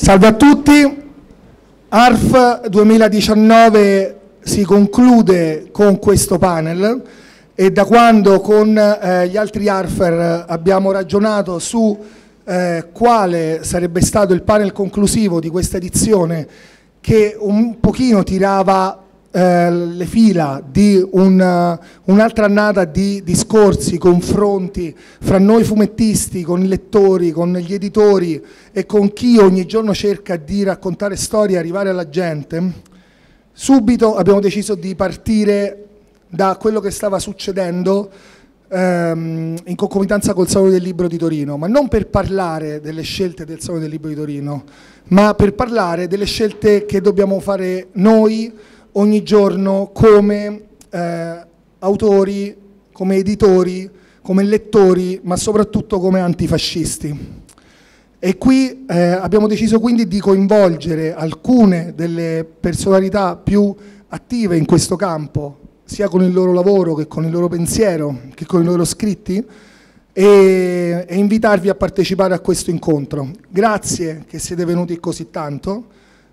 Salve a tutti, ARF 2019 si conclude con questo panel e da quando con eh, gli altri ARFER abbiamo ragionato su eh, quale sarebbe stato il panel conclusivo di questa edizione che un pochino tirava eh, le fila di eh, un'altra un annata di discorsi, confronti fra noi fumettisti, con i lettori, con gli editori e con chi ogni giorno cerca di raccontare storie e arrivare alla gente, subito abbiamo deciso di partire da quello che stava succedendo ehm, in concomitanza col Salone del Libro di Torino, ma non per parlare delle scelte del Salone del Libro di Torino, ma per parlare delle scelte che dobbiamo fare noi ogni giorno come eh, autori, come editori, come lettori, ma soprattutto come antifascisti. E qui eh, abbiamo deciso quindi di coinvolgere alcune delle personalità più attive in questo campo, sia con il loro lavoro che con il loro pensiero, che con i loro scritti, e, e invitarvi a partecipare a questo incontro. Grazie che siete venuti così tanto.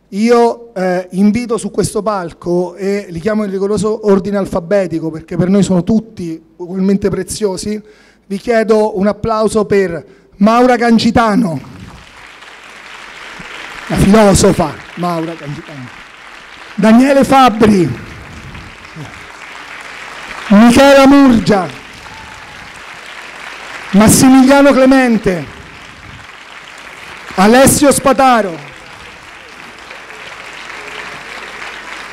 Io eh, invito su questo palco e li chiamo in rigoroso ordine alfabetico perché per noi sono tutti ugualmente preziosi. Vi chiedo un applauso per Maura Gangitano, la filosofa Maura Gangitano, Daniele Fabri, Michela Murgia, Massimiliano Clemente, Alessio Spataro.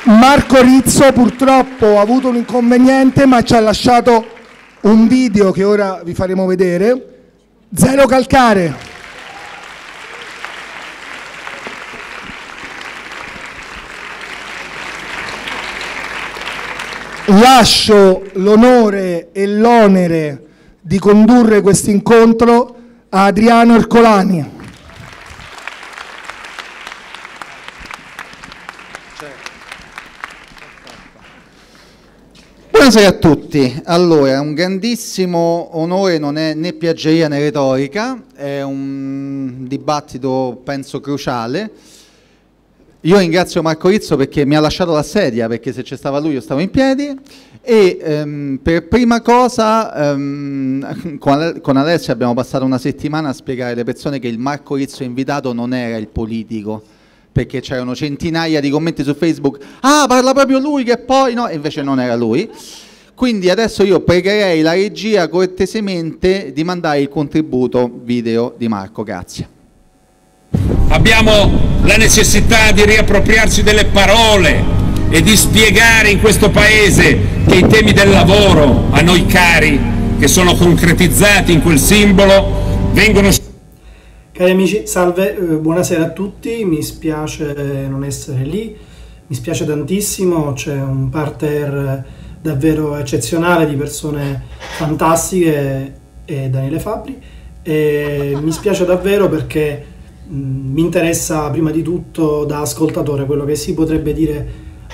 Marco Rizzo purtroppo ha avuto un inconveniente ma ci ha lasciato un video che ora vi faremo vedere. Zero calcare. Lascio l'onore e l'onere di condurre questo incontro a Adriano Ercolani. Buonasera a tutti. Allora, è un grandissimo onore, non è né piaggeria né retorica, è un dibattito penso cruciale. Io ringrazio Marco Rizzo perché mi ha lasciato la sedia, perché se c'è stava lui io stavo in piedi. E ehm, per prima cosa, ehm, con Alessia abbiamo passato una settimana a spiegare alle persone che il Marco Rizzo invitato non era il politico, perché c'erano centinaia di commenti su Facebook, ah parla proprio lui che poi no, e invece non era lui. Quindi adesso io pregherei la regia cortesemente di mandare il contributo video di Marco, grazie. Abbiamo la necessità di riappropriarci delle parole e di spiegare in questo Paese che i temi del lavoro, a noi cari, che sono concretizzati in quel simbolo, vengono Cari amici, salve, eh, buonasera a tutti, mi spiace non essere lì, mi spiace tantissimo, c'è un parterre davvero eccezionale di persone fantastiche e eh, Daniele Fabri e mi spiace davvero perché mm, mi interessa prima di tutto da ascoltatore quello che si potrebbe dire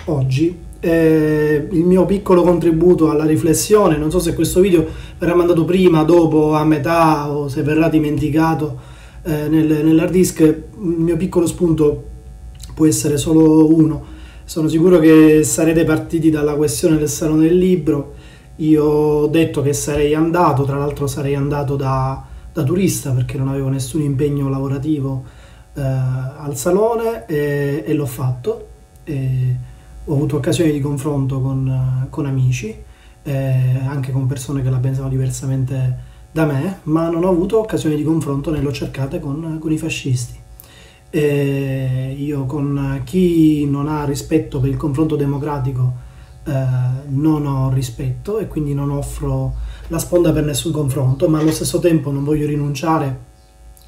oggi eh, il mio piccolo contributo alla riflessione. Non so se questo video verrà mandato prima, dopo, a metà o se verrà dimenticato eh, nel, nell'hard disk il mio piccolo spunto può essere solo uno. Sono sicuro che sarete partiti dalla questione del Salone del Libro. Io ho detto che sarei andato, tra l'altro sarei andato da, da turista perché non avevo nessun impegno lavorativo eh, al salone e, e l'ho fatto. E ho avuto occasione di confronto con, con amici, eh, anche con persone che la pensano diversamente da me, ma non ho avuto occasione di confronto né l'ho cercata con, con i fascisti. Eh, io con chi non ha rispetto per il confronto democratico eh, non ho rispetto e quindi non offro la sponda per nessun confronto, ma allo stesso tempo non voglio rinunciare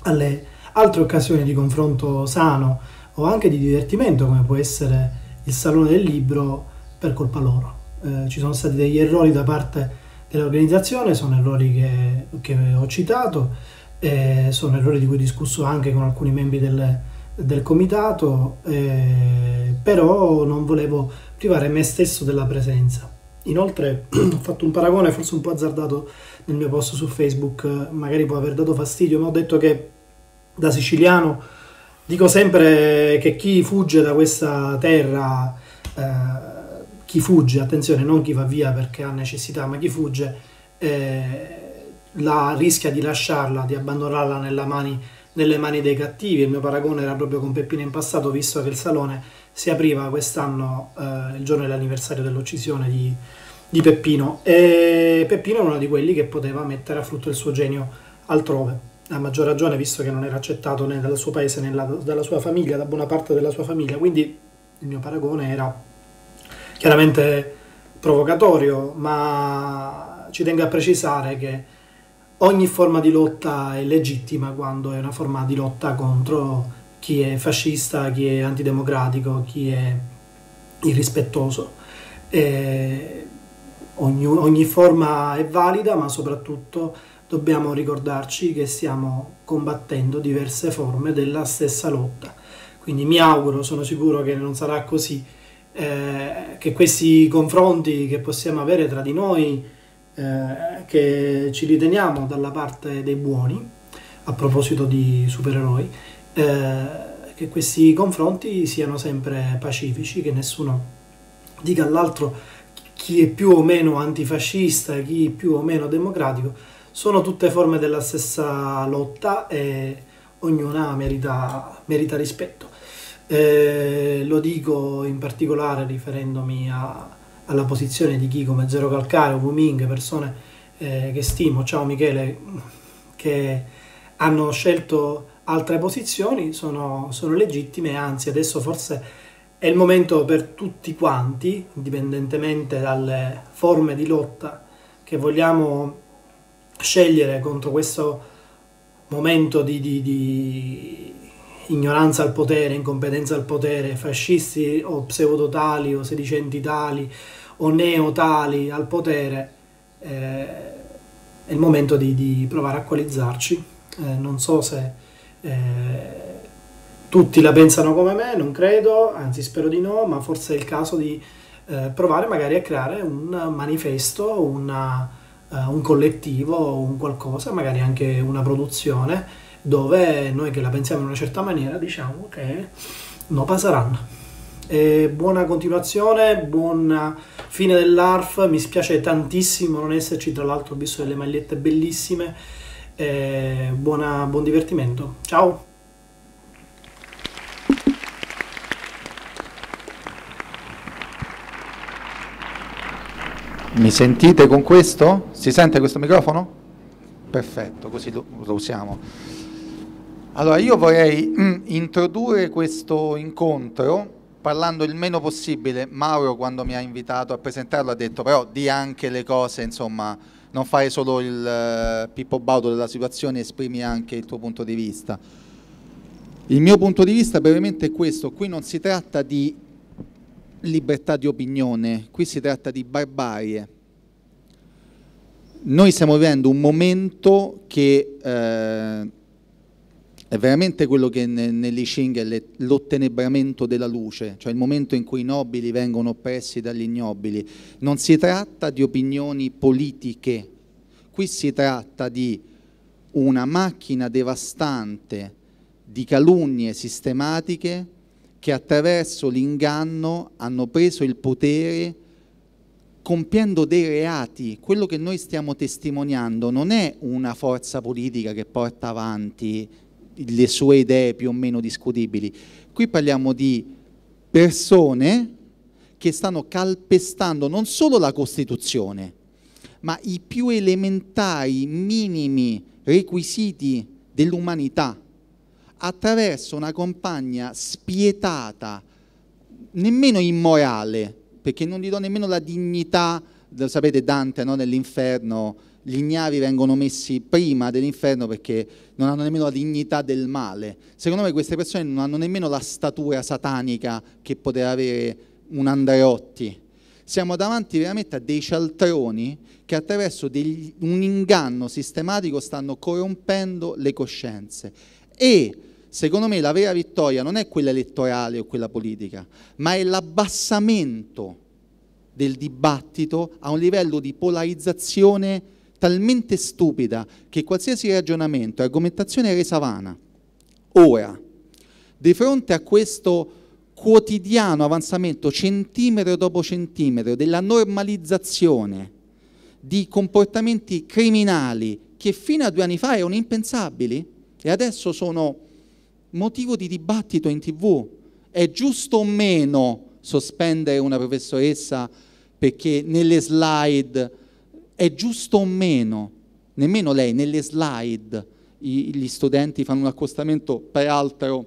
alle altre occasioni di confronto sano o anche di divertimento come può essere il Salone del Libro per colpa loro. Eh, ci sono stati degli errori da parte dell'organizzazione sono errori che, che ho citato, eh, sono errori di cui ho discusso anche con alcuni membri del, del comitato, eh, però non volevo privare me stesso della presenza. Inoltre ho fatto un paragone forse un po' azzardato nel mio post su Facebook, magari può aver dato fastidio, ma ho detto che da siciliano dico sempre che chi fugge da questa terra eh, chi fugge, attenzione non chi va via perché ha necessità, ma chi fugge eh, la, rischia di lasciarla, di abbandonarla mani, nelle mani dei cattivi. Il mio paragone era proprio con Peppino in passato, visto che il salone si apriva quest'anno, eh, il giorno dell'anniversario dell'uccisione di, di Peppino. E Peppino era uno di quelli che poteva mettere a frutto il suo genio altrove. A maggior ragione, visto che non era accettato né dal suo paese né dalla sua famiglia, da buona parte della sua famiglia. Quindi il mio paragone era chiaramente provocatorio, ma ci tengo a precisare che ogni forma di lotta è legittima quando è una forma di lotta contro chi è fascista, chi è antidemocratico, chi è irrispettoso. E ogni, ogni forma è valida, ma soprattutto dobbiamo ricordarci che stiamo combattendo diverse forme della stessa lotta. Quindi mi auguro, sono sicuro che non sarà così, eh, che questi confronti che possiamo avere tra di noi, eh, che ci riteniamo dalla parte dei buoni, a proposito di supereroi, eh, che questi confronti siano sempre pacifici, che nessuno dica all'altro chi è più o meno antifascista, chi è più o meno democratico, sono tutte forme della stessa lotta e ognuna merita, merita rispetto. Eh, lo dico in particolare riferendomi a, alla posizione di chi come Zero Calcare o Wuming, persone eh, che stimo, ciao Michele, che hanno scelto altre posizioni, sono, sono legittime, anzi adesso forse è il momento per tutti quanti, indipendentemente dalle forme di lotta che vogliamo scegliere contro questo momento di, di, di ignoranza al potere, incompetenza al potere, fascisti o pseudotali o sedicenti tali o neotali al potere, eh, è il momento di, di provare a qualizzarci. Eh, non so se eh, tutti la pensano come me, non credo, anzi spero di no, ma forse è il caso di eh, provare magari a creare un manifesto, una, eh, un collettivo, un qualcosa, magari anche una produzione dove noi che la pensiamo in una certa maniera diciamo che no passeranno. E buona continuazione, buona fine dell'ARF, mi spiace tantissimo non esserci, tra l'altro ho visto delle magliette bellissime, e buona, buon divertimento, ciao! Mi sentite con questo? Si sente questo microfono? Perfetto, così lo, lo usiamo. Allora io vorrei mm, introdurre questo incontro parlando il meno possibile. Mauro quando mi ha invitato a presentarlo ha detto però di anche le cose, insomma, non fare solo il uh, Pippo Baudo della situazione, esprimi anche il tuo punto di vista. Il mio punto di vista brevemente è questo, qui non si tratta di libertà di opinione, qui si tratta di barbarie. Noi stiamo vivendo un momento che eh, è veramente quello che ne, nell'Ishingel è l'ottenebramento della luce, cioè il momento in cui i nobili vengono oppressi dagli ignobili. Non si tratta di opinioni politiche, qui si tratta di una macchina devastante di calunnie sistematiche che attraverso l'inganno hanno preso il potere compiendo dei reati, quello che noi stiamo testimoniando non è una forza politica che porta avanti le sue idee più o meno discutibili. Qui parliamo di persone che stanno calpestando non solo la Costituzione, ma i più elementari, minimi requisiti dell'umanità attraverso una compagna spietata, nemmeno immorale, perché non gli do nemmeno la dignità, lo sapete Dante no? nell'inferno gli ignavi vengono messi prima dell'inferno perché non hanno nemmeno la dignità del male. Secondo me queste persone non hanno nemmeno la statura satanica che poteva avere un Andreotti. Siamo davanti veramente a dei cialtroni che attraverso degli, un inganno sistematico stanno corrompendo le coscienze. E secondo me la vera vittoria non è quella elettorale o quella politica, ma è l'abbassamento del dibattito a un livello di polarizzazione talmente stupida che qualsiasi ragionamento e argomentazione è resa vana. Ora, di fronte a questo quotidiano avanzamento centimetro dopo centimetro della normalizzazione di comportamenti criminali che fino a due anni fa erano impensabili e adesso sono motivo di dibattito in tv. È giusto o meno sospendere una professoressa perché nelle slide è giusto o meno, nemmeno lei, nelle slide i, gli studenti fanno un accostamento peraltro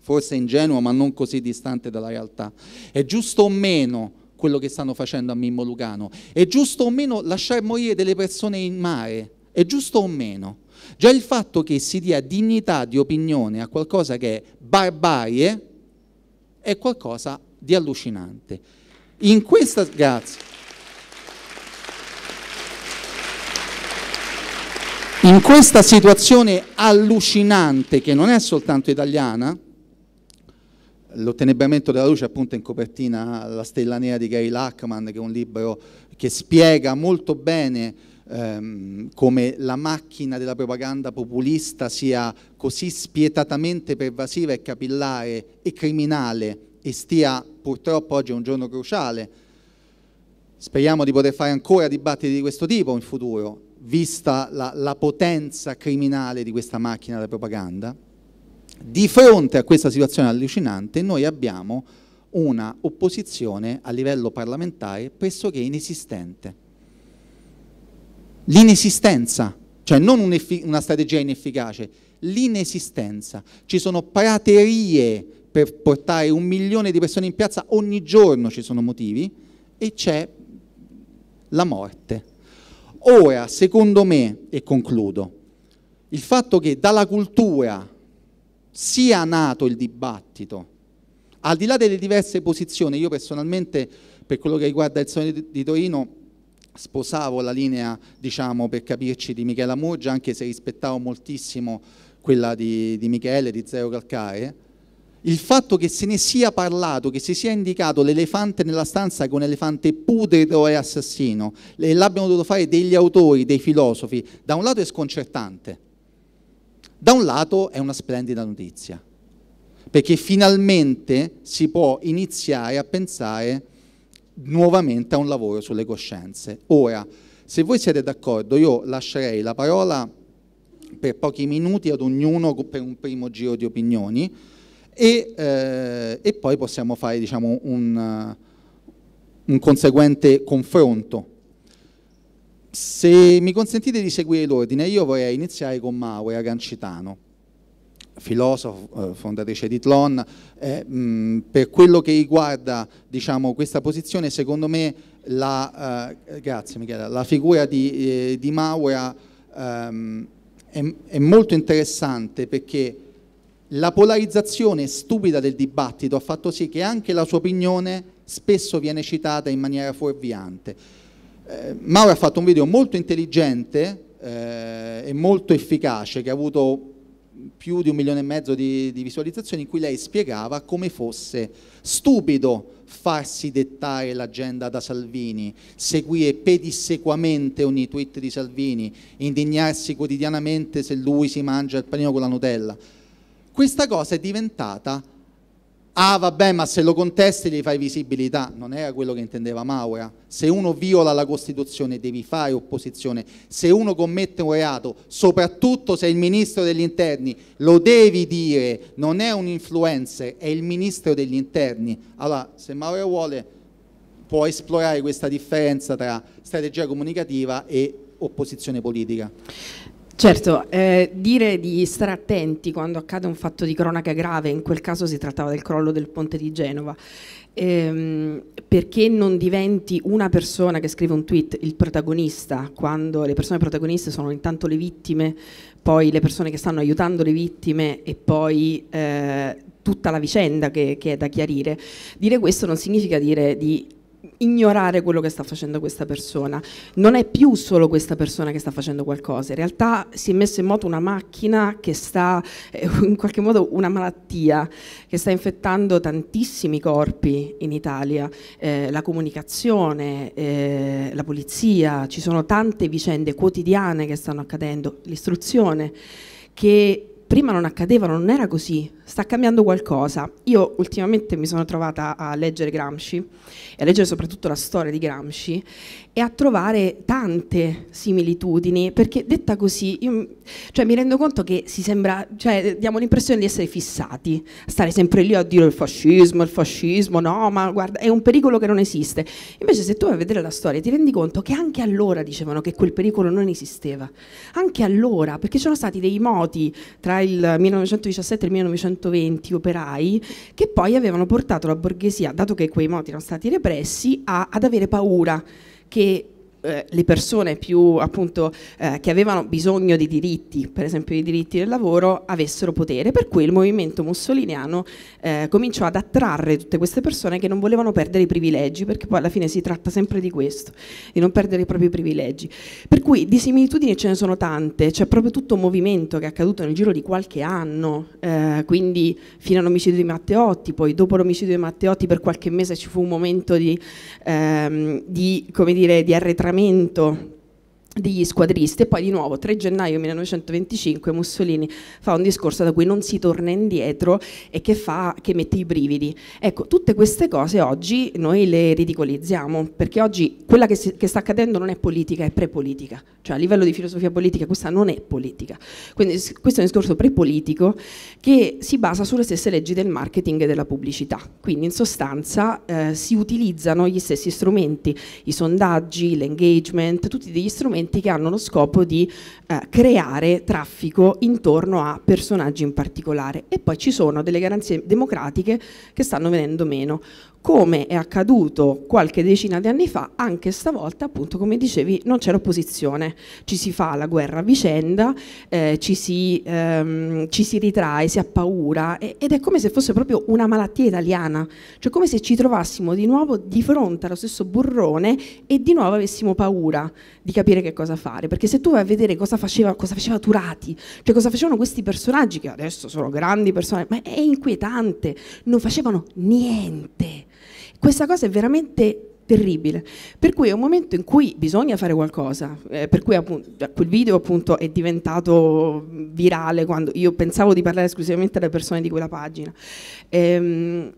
forse ingenuo ma non così distante dalla realtà, è giusto o meno quello che stanno facendo a Mimmo Lucano, è giusto o meno lasciar morire delle persone in mare, è giusto o meno? Già il fatto che si dia dignità di opinione a qualcosa che è barbarie è qualcosa di allucinante. In questa, grazie. In questa situazione allucinante, che non è soltanto italiana, l'ottenebramento della luce appunto in copertina La stella nera di Gary Lachman, che è un libro che spiega molto bene ehm, come la macchina della propaganda populista sia così spietatamente pervasiva e capillare e criminale e stia purtroppo oggi è un giorno cruciale. Speriamo di poter fare ancora dibattiti di questo tipo in futuro vista la, la potenza criminale di questa macchina da propaganda, di fronte a questa situazione allucinante noi abbiamo una opposizione a livello parlamentare pressoché inesistente. L'inesistenza, cioè non un una strategia inefficace, l'inesistenza. Ci sono praterie per portare un milione di persone in piazza, ogni giorno ci sono motivi, e c'è la morte. Ora, secondo me, e concludo, il fatto che dalla cultura sia nato il dibattito, al di là delle diverse posizioni, io personalmente per quello che riguarda il sogno di Torino sposavo la linea, diciamo, per capirci, di Michela Murgia, anche se rispettavo moltissimo quella di, di Michele, di Zero Calcare, il fatto che se ne sia parlato, che si sia indicato l'elefante nella stanza come un elefante putrido e assassino, e l'abbiano dovuto fare degli autori, dei filosofi, da un lato è sconcertante, da un lato è una splendida notizia, perché finalmente si può iniziare a pensare nuovamente a un lavoro sulle coscienze. Ora, se voi siete d'accordo, io lascerei la parola per pochi minuti ad ognuno per un primo giro di opinioni e, eh, e poi possiamo fare diciamo, un, un conseguente confronto. Se mi consentite di seguire l'ordine, io vorrei iniziare con Maura Gancitano, filosofo, eh, fondatrice di Tlon. Eh, mm, per quello che riguarda diciamo, questa posizione, secondo me la, eh, grazie Michela, la figura di, eh, di Maura ehm, è, è molto interessante perché la polarizzazione stupida del dibattito ha fatto sì che anche la sua opinione spesso viene citata in maniera fuorviante. Eh, Mauro ha fatto un video molto intelligente eh, e molto efficace che ha avuto più di un milione e mezzo di, di, visualizzazioni in cui lei spiegava come fosse stupido farsi dettare l'agenda da Salvini, seguire pedissequamente ogni tweet di Salvini, indignarsi quotidianamente se lui si mangia il panino con la Nutella questa cosa è diventata, ah vabbè ma se lo contesti gli fai visibilità, non era quello che intendeva Maura, se uno viola la Costituzione devi fare opposizione, se uno commette un reato, soprattutto se è il ministro degli interni, lo devi dire, non è un influencer, è il ministro degli interni, allora se Maura vuole può esplorare questa differenza tra strategia comunicativa e opposizione politica. Certo, eh, dire di stare attenti quando accade un fatto di cronaca grave, in quel caso si trattava del crollo del ponte di Genova, ehm, perché non diventi una persona che scrive un tweet il protagonista, quando le persone protagoniste sono intanto le vittime, poi le persone che stanno aiutando le vittime e poi eh, tutta la vicenda che, che è da chiarire. Dire questo non significa dire di ignorare quello che sta facendo questa persona. Non è più solo questa persona che sta facendo qualcosa, in realtà si è messa in moto una macchina che sta, eh, in qualche modo una malattia, che sta infettando tantissimi corpi in Italia, eh, la comunicazione, eh, la polizia, ci sono tante vicende quotidiane che stanno accadendo, l'istruzione, che prima non accadevano, non era così, sta cambiando qualcosa. Io ultimamente mi sono trovata a leggere Gramsci e a leggere soprattutto la storia di Gramsci e a trovare tante similitudini, perché detta così, io, cioè, mi rendo conto che si sembra, cioè, diamo l'impressione di essere fissati, stare sempre lì a dire il fascismo, il fascismo, no, ma guarda, è un pericolo che non esiste. Invece se tu vai a vedere la storia ti rendi conto che anche allora dicevano che quel pericolo non esisteva, anche allora, perché ci sono stati dei moti tra il 1917 e il 1918, 120 operai che poi avevano portato la borghesia, dato che quei moti erano stati repressi, a, ad avere paura che eh, le persone più appunto eh, che avevano bisogno di diritti, per esempio i diritti del lavoro, avessero potere. Per cui il movimento mussoliniano eh, cominciò ad attrarre tutte queste persone che non volevano perdere i privilegi, perché poi alla fine si tratta sempre di questo, di non perdere i propri privilegi. Per cui di similitudini ce ne sono tante, c'è proprio tutto un movimento che è accaduto nel giro di qualche anno, eh, quindi fino all'omicidio di Matteotti, poi dopo l'omicidio di Matteotti per qualche mese ci fu un momento di, ehm, di come dire, di arretramento Gracias. degli squadristi e poi di nuovo 3 gennaio 1925 Mussolini fa un discorso da cui non si torna indietro e che, fa, che mette i brividi. Ecco, tutte queste cose oggi noi le ridicolizziamo perché oggi quella che, si, che sta accadendo non è politica, è prepolitica, cioè a livello di filosofia politica questa non è politica. Quindi questo è un discorso prepolitico che si basa sulle stesse leggi del marketing e della pubblicità. Quindi in sostanza eh, si utilizzano gli stessi strumenti, i sondaggi, l'engagement, tutti degli strumenti provvedimenti che hanno lo scopo di eh, creare traffico intorno a personaggi in particolare e poi ci sono delle garanzie democratiche che stanno venendo meno come è accaduto qualche decina di anni fa, anche stavolta appunto come dicevi non c'è l'opposizione, ci si fa la guerra a vicenda, eh, ci, si, ehm, ci, si, ritrae, si ha paura e, ed è come se fosse proprio una malattia italiana, cioè come se ci trovassimo di nuovo di fronte allo stesso burrone e di nuovo avessimo paura di capire che cosa fare, perché se tu vai a vedere cosa faceva, cosa faceva Turati, cioè cosa facevano questi personaggi che adesso sono grandi personaggi, ma è inquietante, non facevano niente. Questa cosa è veramente terribile. Per cui è un momento in cui bisogna fare qualcosa, eh, per cui appunto, cioè, quel video appunto è diventato virale quando io pensavo di parlare esclusivamente alle persone di quella pagina. Ehm,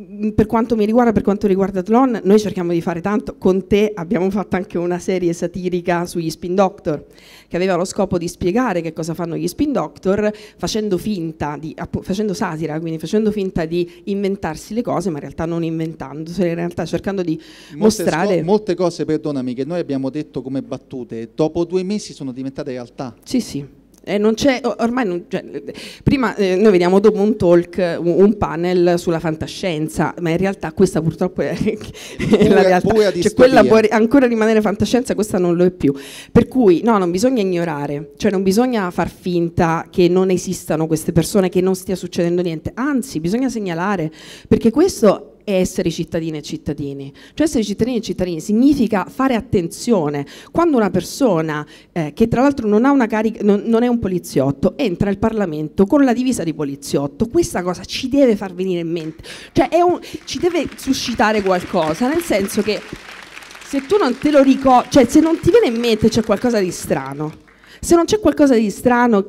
Mm, per quanto mi riguarda, per quanto riguarda Tlon, noi cerchiamo di fare tanto. Con te abbiamo fatto anche una serie satirica sugli spin doctor, che aveva lo scopo di spiegare che cosa fanno gli spin doctor, facendo finta di, facendo satira, quindi facendo finta di inventarsi le cose, ma in realtà non inventandosele, in realtà cercando di molte mostrare. So, molte cose, perdonami, che noi abbiamo detto come battute, dopo due mesi sono diventate realtà. Sì, sì. Eh, non c'è, ormai non, cioè, prima eh, noi vediamo dopo un talk un, panel sulla fantascienza, ma in realtà questa purtroppo è, è la realtà. Cioè, quella può ancora rimanere fantascienza, questa non lo è più. Per cui no, non bisogna ignorare, cioè non bisogna far finta che non esistano queste persone, che non stia succedendo niente, anzi bisogna segnalare, perché questo è essere cittadini e cittadini. Cioè essere cittadini e cittadini significa fare attenzione. Quando una persona, eh, che tra l'altro non, ha una non, non è un poliziotto, entra al Parlamento con la divisa di poliziotto, questa cosa ci deve far venire in mente, cioè un, ci deve suscitare qualcosa, nel senso che se tu non te lo ricordi, cioè se non ti viene in mente c'è qualcosa di strano se non c'è qualcosa di strano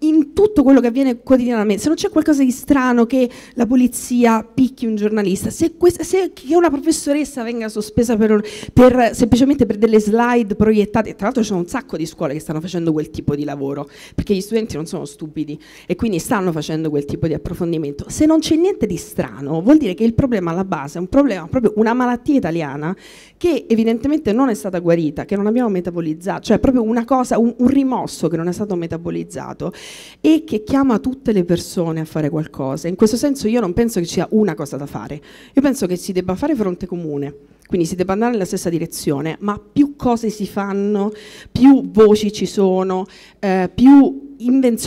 in tutto quello che avviene quotidianamente, se non c'è qualcosa di strano che la polizia picchi un giornalista, se, questa, se che una professoressa venga sospesa per, per, semplicemente per delle slide proiettate, tra l'altro c'è un sacco di scuole che stanno facendo quel tipo di lavoro, perché gli studenti non sono stupidi e quindi stanno facendo quel tipo di approfondimento, se non c'è niente di strano vuol dire che il problema alla base è un problema proprio una malattia italiana che evidentemente non è stata guarita, che non abbiamo metabolizzato, cioè proprio una cosa, un, un rimosso che non è stato metabolizzato e che chiama tutte le persone a fare qualcosa. In questo senso io non penso che ci sia una cosa da fare, io penso che si debba fare fronte comune. Quindi si debba andare nella stessa direzione, ma più cose si fanno, più voci ci sono, eh, più,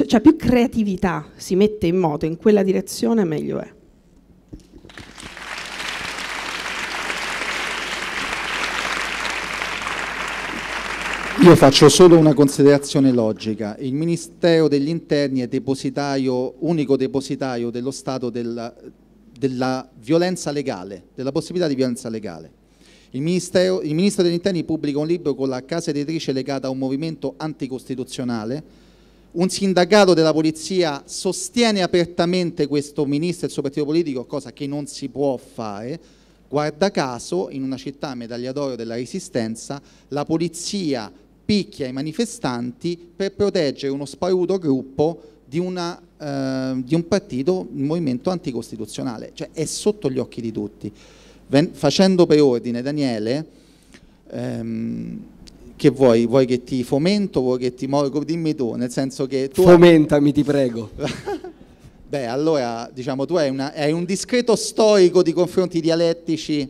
cioè più creatività si mette in moto in quella direzione, meglio è. Io faccio solo una considerazione logica. Il Ministero degli Interni è depositario, unico depositario dello Stato della, della violenza legale, della possibilità di violenza legale. Il, il Ministro degli Interni pubblica un libro con la casa editrice legata a un movimento anticostituzionale. Un sindacato della polizia sostiene apertamente questo ministro e il suo partito politico, cosa che non si può fare. Guarda caso, in una città medaglia d'oro della resistenza, la polizia picchia i manifestanti per proteggere uno sparuto gruppo di, una, eh, di un partito, un movimento anticostituzionale, cioè è sotto gli occhi di tutti. Ven facendo per ordine, Daniele, ehm, che vuoi? Vuoi che ti fomento, vuoi che ti morgo? Dimmi tu, nel senso che tu... Fomentami, ti prego. Beh, allora, diciamo, tu hai, una, hai un discreto storico di confronti dialettici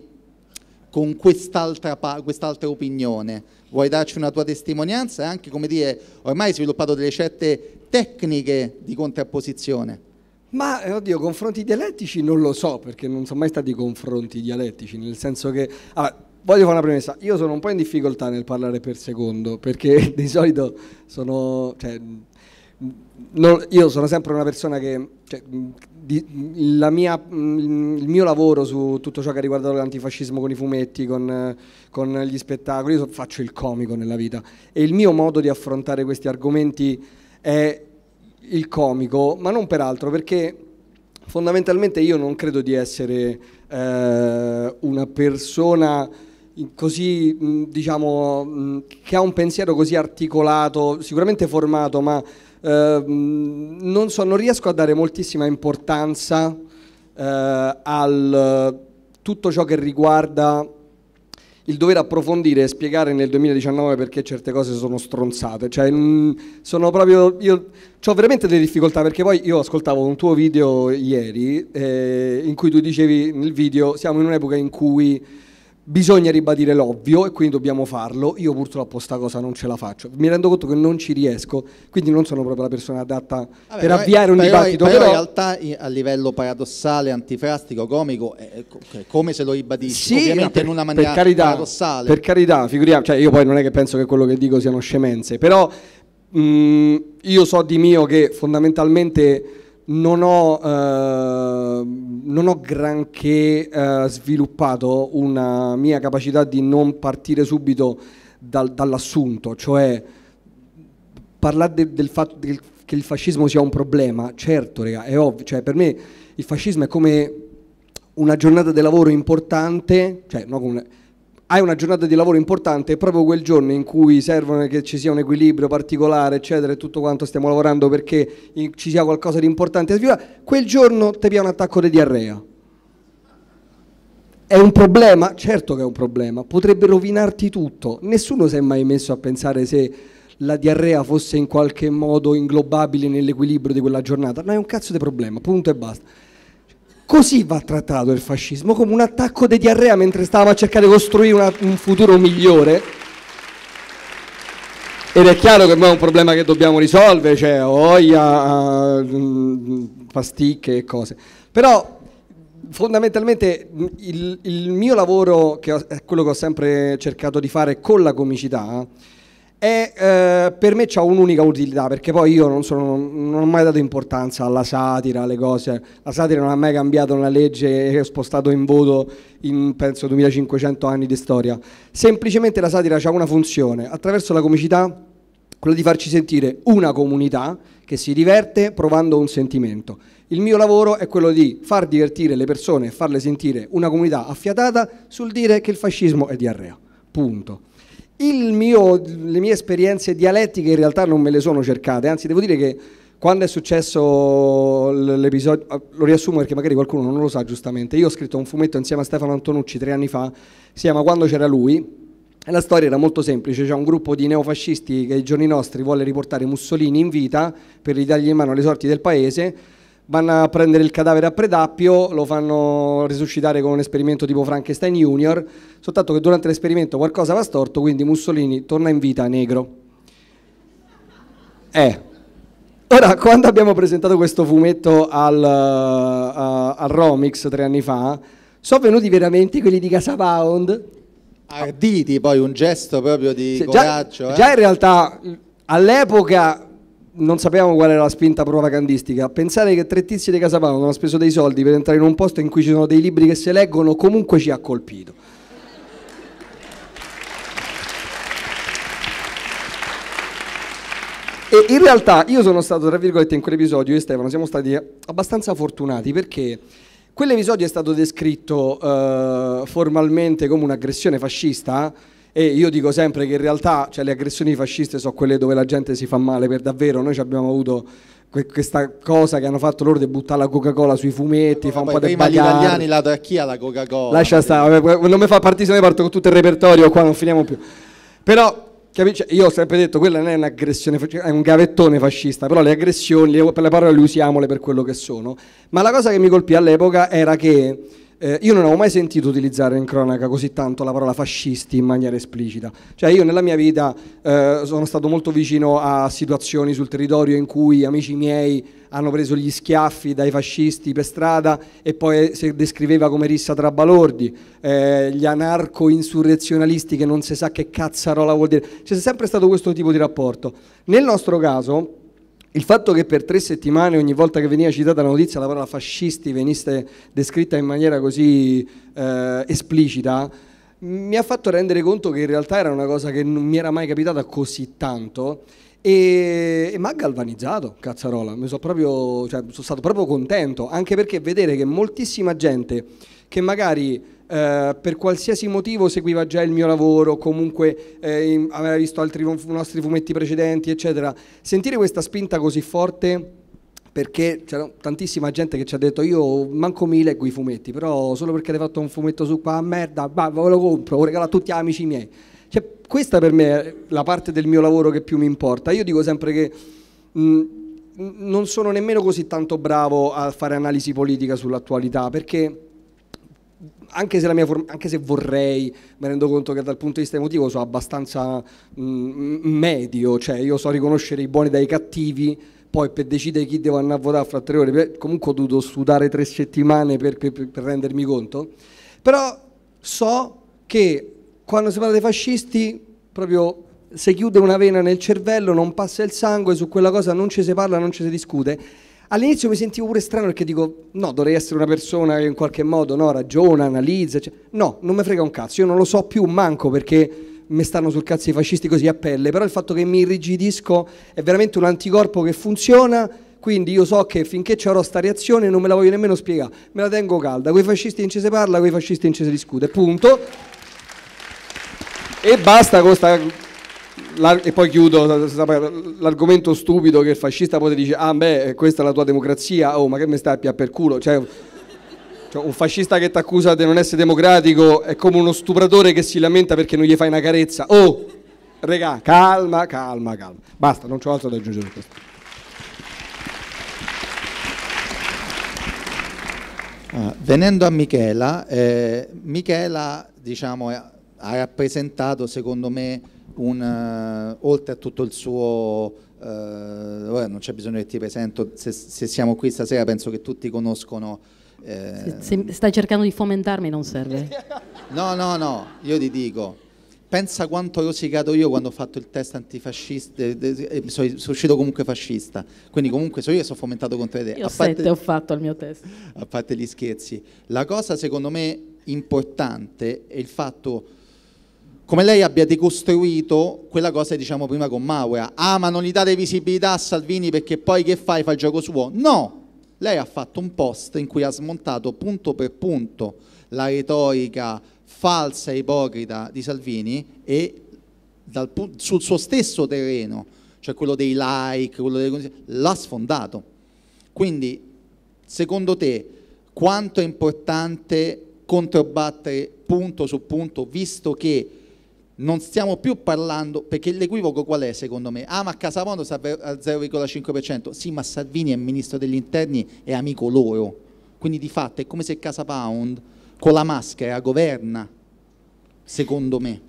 con quest'altra, quest'altra opinione? Vuoi darci una tua testimonianza e anche, come dire, ormai hai sviluppato delle certe tecniche di contrapposizione? Ma eh, oddio, confronti dialettici non lo so, perché non sono mai stati confronti dialettici, nel senso che... Ah, voglio fare una premessa, io sono un po' in difficoltà nel parlare per secondo, perché di solito sono... Cioè, non, io sono sempre una persona che cioè, di, mia, mm, il mio lavoro su tutto ciò che riguarda l'antifascismo con i fumetti, con, con gli spettacoli, io faccio il comico nella vita e il mio modo di affrontare questi argomenti è il comico, ma non per altro perché fondamentalmente io non credo di essere eh, una persona così mm, diciamo mm, che ha un pensiero così articolato, sicuramente formato, ma Ehm, non, so, non, riesco a dare moltissima importanza eh, al tutto ciò che riguarda il dover approfondire e spiegare nel 2019 perché certe cose sono stronzate. Cioè, sono proprio. Io ho veramente delle difficoltà perché poi io ascoltavo un tuo video ieri eh, in cui tu dicevi nel video siamo in un'epoca in cui Bisogna ribadire l'ovvio e quindi dobbiamo farlo. Io purtroppo sta cosa non ce la faccio. Mi rendo conto che non ci riesco, quindi non sono proprio la persona adatta Vabbè, per avviare un però, dibattito. Però, però, in realtà a livello paradossale, antifrastico, comico, è eh, eh, come se lo ribadisci, sì, ovviamente per, in una maniera per carità, paradossale. Per carità, figuriamoci, cioè io poi non è che penso che quello che dico siano scemenze, però mh, mm, io so di mio che fondamentalmente non ho, eh, non ho, granché eh, sviluppato una mia capacità di non partire subito dal, dall'assunto, cioè parlare de, del fatto del, che il fascismo sia un problema, certo, raga, è ovvio, cioè, per me il fascismo è come una giornata di lavoro importante, cioè, no, come hai una giornata di lavoro importante e proprio quel giorno in cui servono che ci sia un equilibrio particolare, eccetera, e tutto quanto stiamo lavorando perché ci sia qualcosa di importante da sviluppare, quel giorno ti viene un attacco di diarrea. È un problema? Certo che è un problema, potrebbe rovinarti tutto. Nessuno si è mai messo a pensare se la diarrea fosse in qualche modo inglobabile nell'equilibrio di quella giornata. No, è un cazzo di problema, punto e basta. Così va trattato il fascismo, come un attacco di diarrea mentre stavamo a cercare di costruire una, un futuro migliore. Ed è chiaro che è un problema che dobbiamo risolvere, cioè oia, eh, pasticche e cose. Però fondamentalmente il, il mio lavoro, che è quello che ho sempre cercato di fare con la comicità, e eh, per me c'ha un'unica utilità, perché poi io non, sono, non, ho mai dato importanza alla satira, alle cose. La satira non ha mai cambiato una legge e spostato in voto in penso 2500 anni di storia. Semplicemente la satira ha una funzione, attraverso la comicità, quella di farci sentire una comunità che si diverte provando un sentimento. Il mio lavoro è quello di far divertire le persone e farle sentire una comunità affiatata sul dire che il fascismo è diarrea. Punto mio, le mie esperienze dialettiche in realtà non me le sono cercate, anzi devo dire che quando è successo l'episodio, ah, lo riassumo perché magari qualcuno non lo sa giustamente, io ho scritto un fumetto insieme a Stefano Antonucci tre anni fa, si chiama Quando c'era lui, e la storia era molto semplice, c'è un gruppo di neofascisti che ai giorni nostri vuole riportare Mussolini in vita per ridargli in mano le sorti del paese vanno a prendere il cadavere a Predappio, lo fanno risuscitare con un esperimento tipo Frankenstein Junior, soltanto che durante l'esperimento qualcosa va storto, quindi Mussolini torna in vita negro. Eh. Ora, quando abbiamo presentato questo fumetto al, uh, al Romix tre anni fa, sono venuti veramente quelli di Casa Casapound. Arditi ah, poi, un gesto proprio di cioè, coraggio. Già, eh? già in realtà all'epoca non sappiamo qual era la spinta propagandistica. Pensare che tre tizi di Casa Pound hanno speso dei soldi per entrare in un posto in cui ci sono dei libri che si leggono comunque ci ha colpito. E in realtà io sono stato, tra virgolette, in quell'episodio e Stefano siamo stati abbastanza fortunati perché quell'episodio è stato descritto eh, formalmente come un'aggressione fascista e io dico sempre che in realtà cioè, le aggressioni fasciste sono quelle dove la gente si fa male per davvero. Noi abbiamo avuto questa cosa che hanno fatto loro di buttare la Coca-Cola sui fumetti, fa un po' di Prima bagare. gli italiani la tracchia la Coca-Cola. Lascia stare, non mi fa partire, se ne parto con tutto il repertorio, qua non finiamo più. Però, capisci? Cioè, io ho sempre detto, quella non è un'aggressione, è un gavettone fascista, però le aggressioni, le parole le usiamole per quello che sono. Ma la cosa che mi colpì all'epoca era che eh, io non avevo mai sentito utilizzare in cronaca così tanto la parola fascisti in maniera esplicita. Cioè io nella mia vita eh, sono stato molto vicino a situazioni sul territorio in cui amici miei hanno preso gli schiaffi dai fascisti per strada e poi si descriveva come rissa tra balordi, eh, gli anarco-insurrezionalisti che non si sa che cazzarola vuol dire. C'è sempre stato questo tipo di rapporto. Nel nostro caso il fatto che per tre settimane ogni volta che veniva citata la notizia la parola fascisti venisse descritta in maniera così eh, esplicita mi ha fatto rendere conto che in realtà era una cosa che non mi era mai capitata così tanto e, e mi ha galvanizzato Cazzarola, sono proprio, cioè, sono stato proprio contento, anche perché vedere che moltissima gente che magari eh, per qualsiasi motivo seguiva già il mio lavoro, comunque eh, aveva visto altri nostri fumetti precedenti, eccetera. Sentire questa spinta così forte perché c'era tantissima gente che ci ha detto io manco mi leggo i fumetti, però solo perché hai fatto un fumetto su qua, merda, bah, ve lo compro, lo regalo a tutti gli amici miei. Cioè, questa per me è la parte del mio lavoro che più mi importa. Io dico sempre che mh, non sono nemmeno così tanto bravo a fare analisi politica sull'attualità, perché anche se, form- anche se, vorrei, mi rendo conto che dal punto di vista emotivo sono abbastanza mh, mm, mm, medio, cioè io so riconoscere i buoni dai cattivi, poi per decidere chi devo andare a votare fra tre ore, comunque ho dovuto studiare tre settimane per, per, per rendermi conto, però so che quando si parla dei fascisti proprio se chiude una vena nel cervello non passa il sangue, su quella cosa non ci si parla, non ci si discute All'inizio mi sentivo pure strano perché dico, no, dovrei essere una persona che in qualche modo no, ragiona, analizza. Cioè, no, non mi frega un cazzo, io non lo so più manco perché mi stanno sul cazzo i fascisti così a pelle, però il fatto che mi irrigidisco è veramente un anticorpo che funziona, quindi io so che finché c'è sta reazione non me la voglio nemmeno spiegare, me la tengo calda, con i fascisti in si parla, con i fascisti in si discute, punto. E basta con questa e poi chiudo, l'argomento stupido che il fascista poi ti dice, ah beh, questa è la tua democrazia, oh ma che mi stai a pia per culo, cioè, cioè un fascista che ti accusa di non essere democratico è come uno stupratore che si lamenta perché non gli fai una carezza, oh, regà, calma, calma, calma, basta, non c'ho altro da aggiungere questo. Ah, venendo a Michela, eh, Michela diciamo, ha rappresentato secondo me un, eh, oltre a tutto il suo, eh, non c'è bisogno che ti presento, se, se, siamo qui stasera penso che tutti conoscono. Eh, se, se stai cercando di fomentarmi non serve. no, no, no, io ti dico, pensa quanto ho rosicato io quando ho fatto il test antifascista, eh, eh, sono, sono uscito comunque fascista, quindi comunque so io sono fomentato contro le idee. Io a parte, ho fatto il mio test. A parte gli scherzi, la cosa secondo me importante è il fatto come lei abbia decostruito quella cosa diciamo prima con Maura. Ah, ma non gli date visibilità a Salvini perché poi che fai? Fa il gioco suo? No! Lei ha fatto un post in cui ha smontato punto per punto la retorica falsa e ipocrita di Salvini e dal, sul suo stesso terreno, cioè quello dei like, quello delle, l'ha sfondato. Quindi, secondo te, quanto è importante controbattere punto su punto, visto che non stiamo più parlando, perché l'equivoco qual è secondo me? Ah ma Casapondo sta al 0,5%, sì ma Salvini è ministro degli interni e amico loro, quindi di fatto è come se Casa Pound con la maschera governa, secondo me.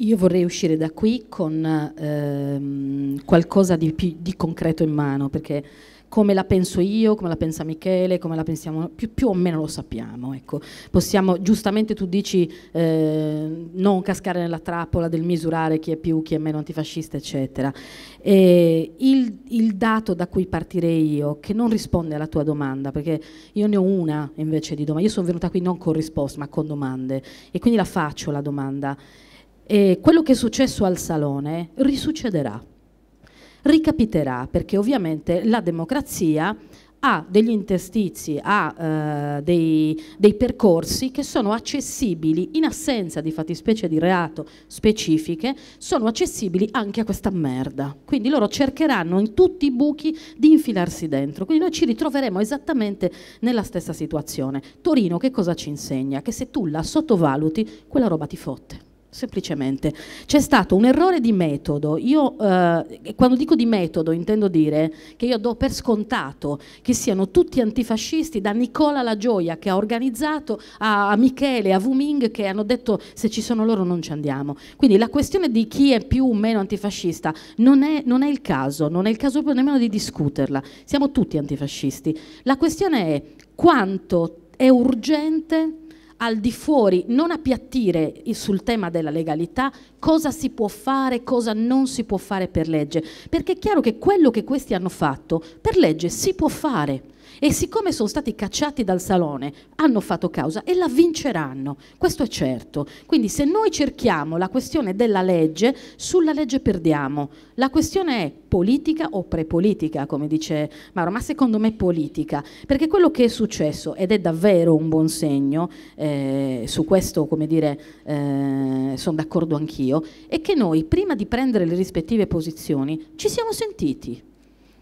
Io vorrei uscire da qui con ehm, qualcosa di, di concreto in mano, perché come la penso io, come la pensa Michele, come la pensiamo, più, più o meno lo sappiamo. Ecco. Possiamo, giustamente tu dici eh, non cascare nella trappola del misurare chi è più, chi è meno antifascista, eccetera. E il, il dato da cui partirei io, che non risponde alla tua domanda, perché io ne ho una invece di domanda, io sono venuta qui non con risposte, ma con domande, e quindi la faccio la domanda. E quello che è successo al salone risuccederà ricapiterà perché ovviamente la democrazia ha degli interstizi, ha eh, dei, dei, percorsi che sono accessibili in assenza di fattispecie di reato specifiche, sono accessibili anche a questa merda. Quindi loro cercheranno in tutti i buchi di infilarsi dentro. Quindi noi ci ritroveremo esattamente nella stessa situazione. Torino che cosa ci insegna? Che se tu la sottovaluti, quella roba ti fotte semplicemente c'è stato un errore di metodo io eh, quando dico di metodo intendo dire che io do per scontato che siano tutti antifascisti da Nicola La Gioia che ha organizzato a, a Michele a Wuming che hanno detto se ci sono loro non ci andiamo quindi la questione di chi è più o meno antifascista non è, non è il caso non è il caso proprio nemmeno di discuterla siamo tutti antifascisti la questione è quanto è urgente al di fuori, non appiattire sul tema della legalità cosa si può fare, cosa non si può fare per legge, perché è chiaro che quello che questi hanno fatto per legge si può fare e siccome sono stati cacciati dal salone hanno fatto causa e la vinceranno, questo è certo. Quindi se noi cerchiamo la questione della legge, sulla legge perdiamo. La questione è politica o prepolitica, come dice Mauro, ma secondo me politica, perché quello che è successo, ed è davvero un buon segno, eh, su questo come dire eh, sono d'accordo anch'io, è che noi prima di prendere le rispettive posizioni ci siamo sentiti.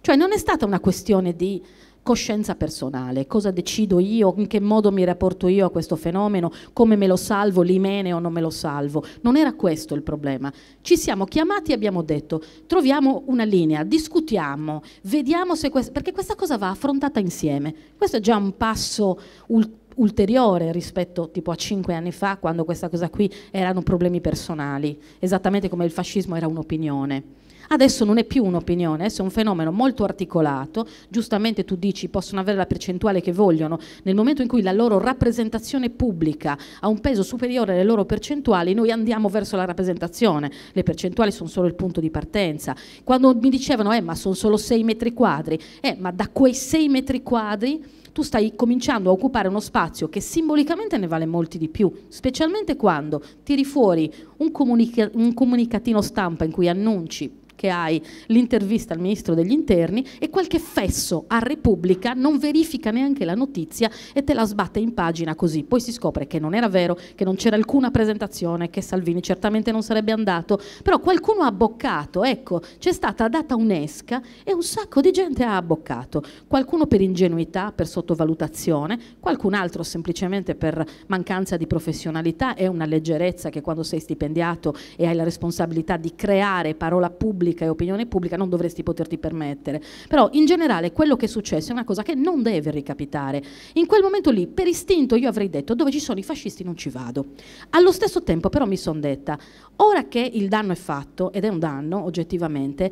Cioè non è stata una questione di coscienza personale, cosa decido io, in che modo mi rapporto io a questo fenomeno, come me lo salvo, l'imene o non me lo salvo. Non era questo il problema. Ci siamo chiamati e abbiamo detto troviamo una linea, discutiamo, vediamo se questa... perché questa cosa va affrontata insieme. Questo è già un passo ulteriore ulteriore rispetto tipo, a cinque anni fa, quando questa cosa qui erano problemi personali, esattamente come il fascismo era un'opinione. Adesso non è più un'opinione, adesso è un fenomeno molto articolato, giustamente tu dici possono avere la percentuale che vogliono, nel momento in cui la loro rappresentazione pubblica ha un peso superiore alle loro percentuali, noi andiamo verso la rappresentazione, le percentuali sono solo il punto di partenza. Quando mi dicevano eh ma sono solo 6 metri quadri, eh ma da quei 6 metri quadri tu stai cominciando a occupare uno spazio che simbolicamente ne vale molti di più, specialmente quando tiri fuori un, comunica un comunicatino stampa in cui annunci che hai, l'intervista al ministro degli interni e qualche fesso a Repubblica non verifica neanche la notizia e te la sbatte in pagina così. Poi si scopre che non era vero, che non c'era alcuna presentazione, che Salvini certamente non sarebbe andato, però qualcuno ha boccato, ecco, c'è stata data un'esca e un sacco di gente ha abboccato, qualcuno per ingenuità, per sottovalutazione, qualcun altro semplicemente per mancanza di professionalità, è una leggerezza che quando sei stipendiato e hai la responsabilità di creare parola pubblica pubblica e opinione pubblica non dovresti poterti permettere. Però in generale quello che è successo è una cosa che non deve ricapitare. In quel momento lì, per istinto, io avrei detto dove ci sono i fascisti non ci vado. Allo stesso tempo però mi sono detta, ora che il danno è fatto, ed è un danno oggettivamente,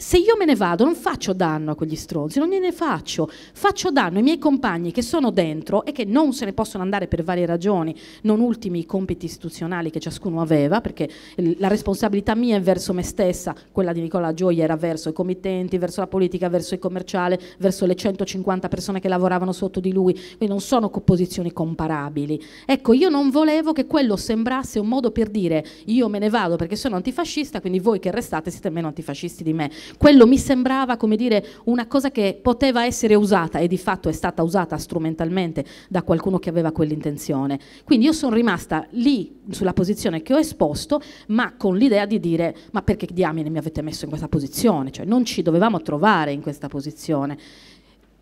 se io me ne vado non faccio danno a quegli stronzi, non gliene faccio, faccio danno ai miei compagni che sono dentro e che non se ne possono andare per varie ragioni, non ultimi i compiti istituzionali che ciascuno aveva, perché la responsabilità mia è verso me stessa, quella di Nicola Gioia era verso i committenti, verso la politica, verso il commerciale, verso le 150 persone che lavoravano sotto di lui, quindi non sono posizioni comparabili. Ecco, io non volevo che quello sembrasse un modo per dire io me ne vado perché sono antifascista, quindi voi che restate siete meno antifascisti di me quello mi sembrava come dire una cosa che poteva essere usata e di fatto è stata usata strumentalmente da qualcuno che aveva quell'intenzione. Quindi io sono rimasta lì sulla posizione che ho esposto, ma con l'idea di dire ma perché diamine mi avete messo in questa posizione? Cioè non ci dovevamo trovare in questa posizione.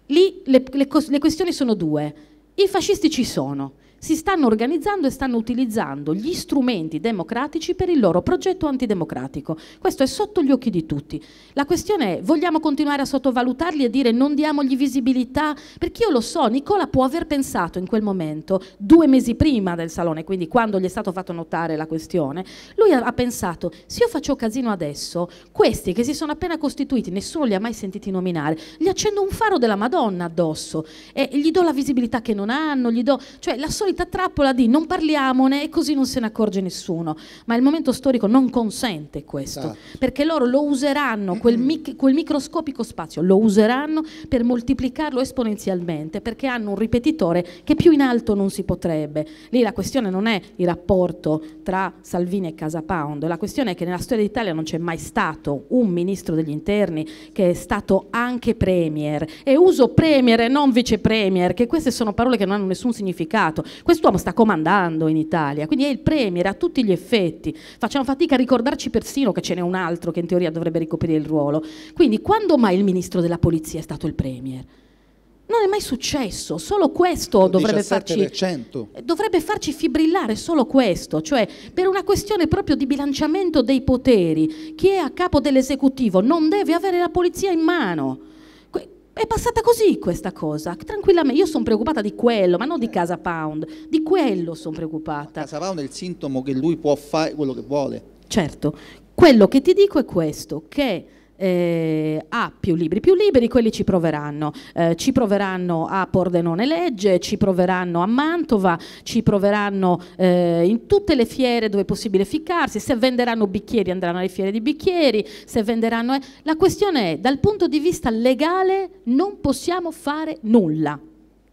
Lì le, le, le questioni sono due. I fascisti ci sono, si stanno organizzando e stanno utilizzando gli strumenti democratici per il loro progetto antidemocratico. Questo è sotto gli occhi di tutti. La questione è, vogliamo continuare a sottovalutarli e dire non diamogli visibilità? Perché io lo so, Nicola può aver pensato in quel momento, due mesi prima del salone, quindi quando gli è stato fatto notare la questione, lui ha pensato, se io faccio casino adesso, questi che si sono appena costituiti, nessuno li ha mai sentiti nominare, gli accendo un faro della Madonna addosso e gli do la visibilità che non hanno, gli do... Cioè, la so solita trappola di non parliamone e così non se ne accorge nessuno, ma il momento storico non consente questo, esatto. perché loro lo useranno, quel, mic quel microscopico spazio lo useranno per moltiplicarlo esponenzialmente, perché hanno un ripetitore che più in alto non si potrebbe. Lì la questione non è il rapporto tra Salvini e Casa Pound, la questione è che nella storia d'Italia non c'è mai stato un ministro degli interni che è stato anche premier e uso premier e non vice premier, che queste sono parole che non hanno nessun significato. Quest'uomo sta comandando in Italia, quindi è il premier a tutti gli effetti. Facciamo fatica a ricordarci persino che ce n'è un altro che in teoria dovrebbe ricoprire il ruolo. Quindi quando mai il ministro della polizia è stato il premier? Non è mai successo, solo questo dovrebbe farci, eh, dovrebbe farci, fibrillare, solo questo, cioè per una questione proprio di bilanciamento dei poteri, chi è a capo dell'esecutivo non deve avere la polizia in mano è passata così questa cosa, tranquillamente. Io sono preoccupata di quello, ma non di eh. Casa Pound, di quello sono preoccupata. Casa Pound è il sintomo che lui può fare quello che vuole. Certo, quello che ti dico è questo, che eh, più libri più libri, quelli ci proveranno. Eh, ci proveranno a Pordenone Legge, ci proveranno a Mantova, ci proveranno eh, in tutte le fiere dove è possibile ficcarsi, se venderanno bicchieri andranno alle fiere di bicchieri, se venderanno... Eh. La questione è, dal punto di vista legale non possiamo fare nulla.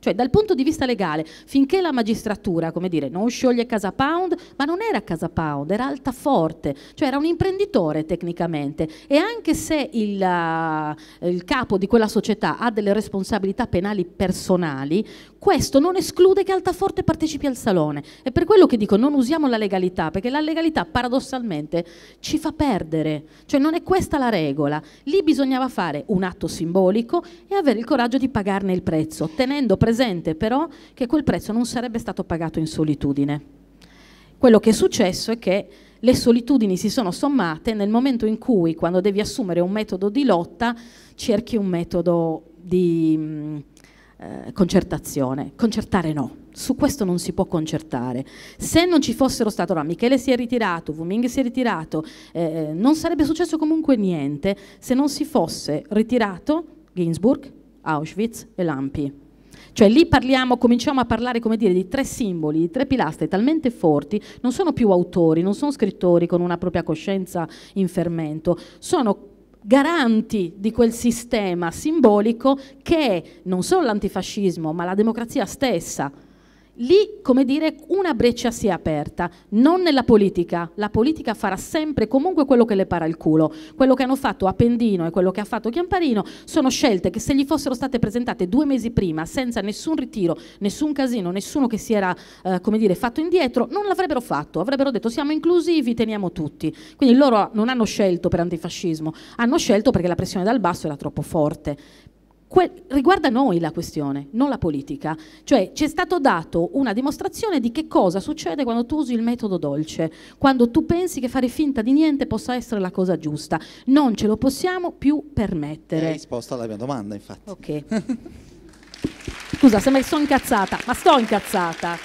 Cioè dal punto di vista legale, finché la magistratura, come dire, non scioglie Casa Pound, ma non era Casa Pound, era Altaforte, cioè era un imprenditore tecnicamente e anche se il, uh, il capo di quella società ha delle responsabilità penali personali, questo non esclude che Altaforte partecipi al salone. È per quello che dico non usiamo la legalità, perché la legalità paradossalmente ci fa perdere, cioè non è questa la regola. Lì bisognava fare un atto simbolico e avere il coraggio di pagarne il prezzo, tenendo presente presente però che quel prezzo non sarebbe stato pagato in solitudine. Quello che è successo è che le solitudini si sono sommate nel momento in cui, quando devi assumere un metodo di lotta, cerchi un metodo di mh, mm, eh, concertazione. Concertare no, su questo non si può concertare. Se non ci fossero stato, allora Michele si è ritirato, Vuming si è ritirato, eh, eh, non sarebbe successo comunque niente se non si fosse ritirato Ginsburg, Auschwitz e Lampi. Cioè lì parliamo, cominciamo a parlare come dire, di tre simboli, di tre pilastri talmente forti, non sono più autori, non sono scrittori con una propria coscienza in fermento, sono garanti di quel sistema simbolico che è non solo l'antifascismo ma la democrazia stessa lì, come dire, una breccia si è aperta, non nella politica. La politica farà sempre comunque quello che le para il culo. Quello che hanno fatto Appendino e quello che ha fatto Chiamparino sono scelte che se gli fossero state presentate due mesi prima, senza nessun ritiro, nessun casino, nessuno che si era, eh, come dire, fatto indietro, non l'avrebbero fatto. Avrebbero detto siamo inclusivi, teniamo tutti. Quindi loro non hanno scelto per antifascismo, hanno scelto perché la pressione dal basso era troppo forte que- riguarda noi la questione, non la politica. Cioè ci è stato dato una dimostrazione di che cosa succede quando tu usi il metodo dolce, quando tu pensi che fare finta di niente possa essere la cosa giusta. Non ce lo possiamo più permettere. Hai risposto alla mia domanda, infatti. Ok. Scusa, sembra che sono incazzata, ma sto incazzata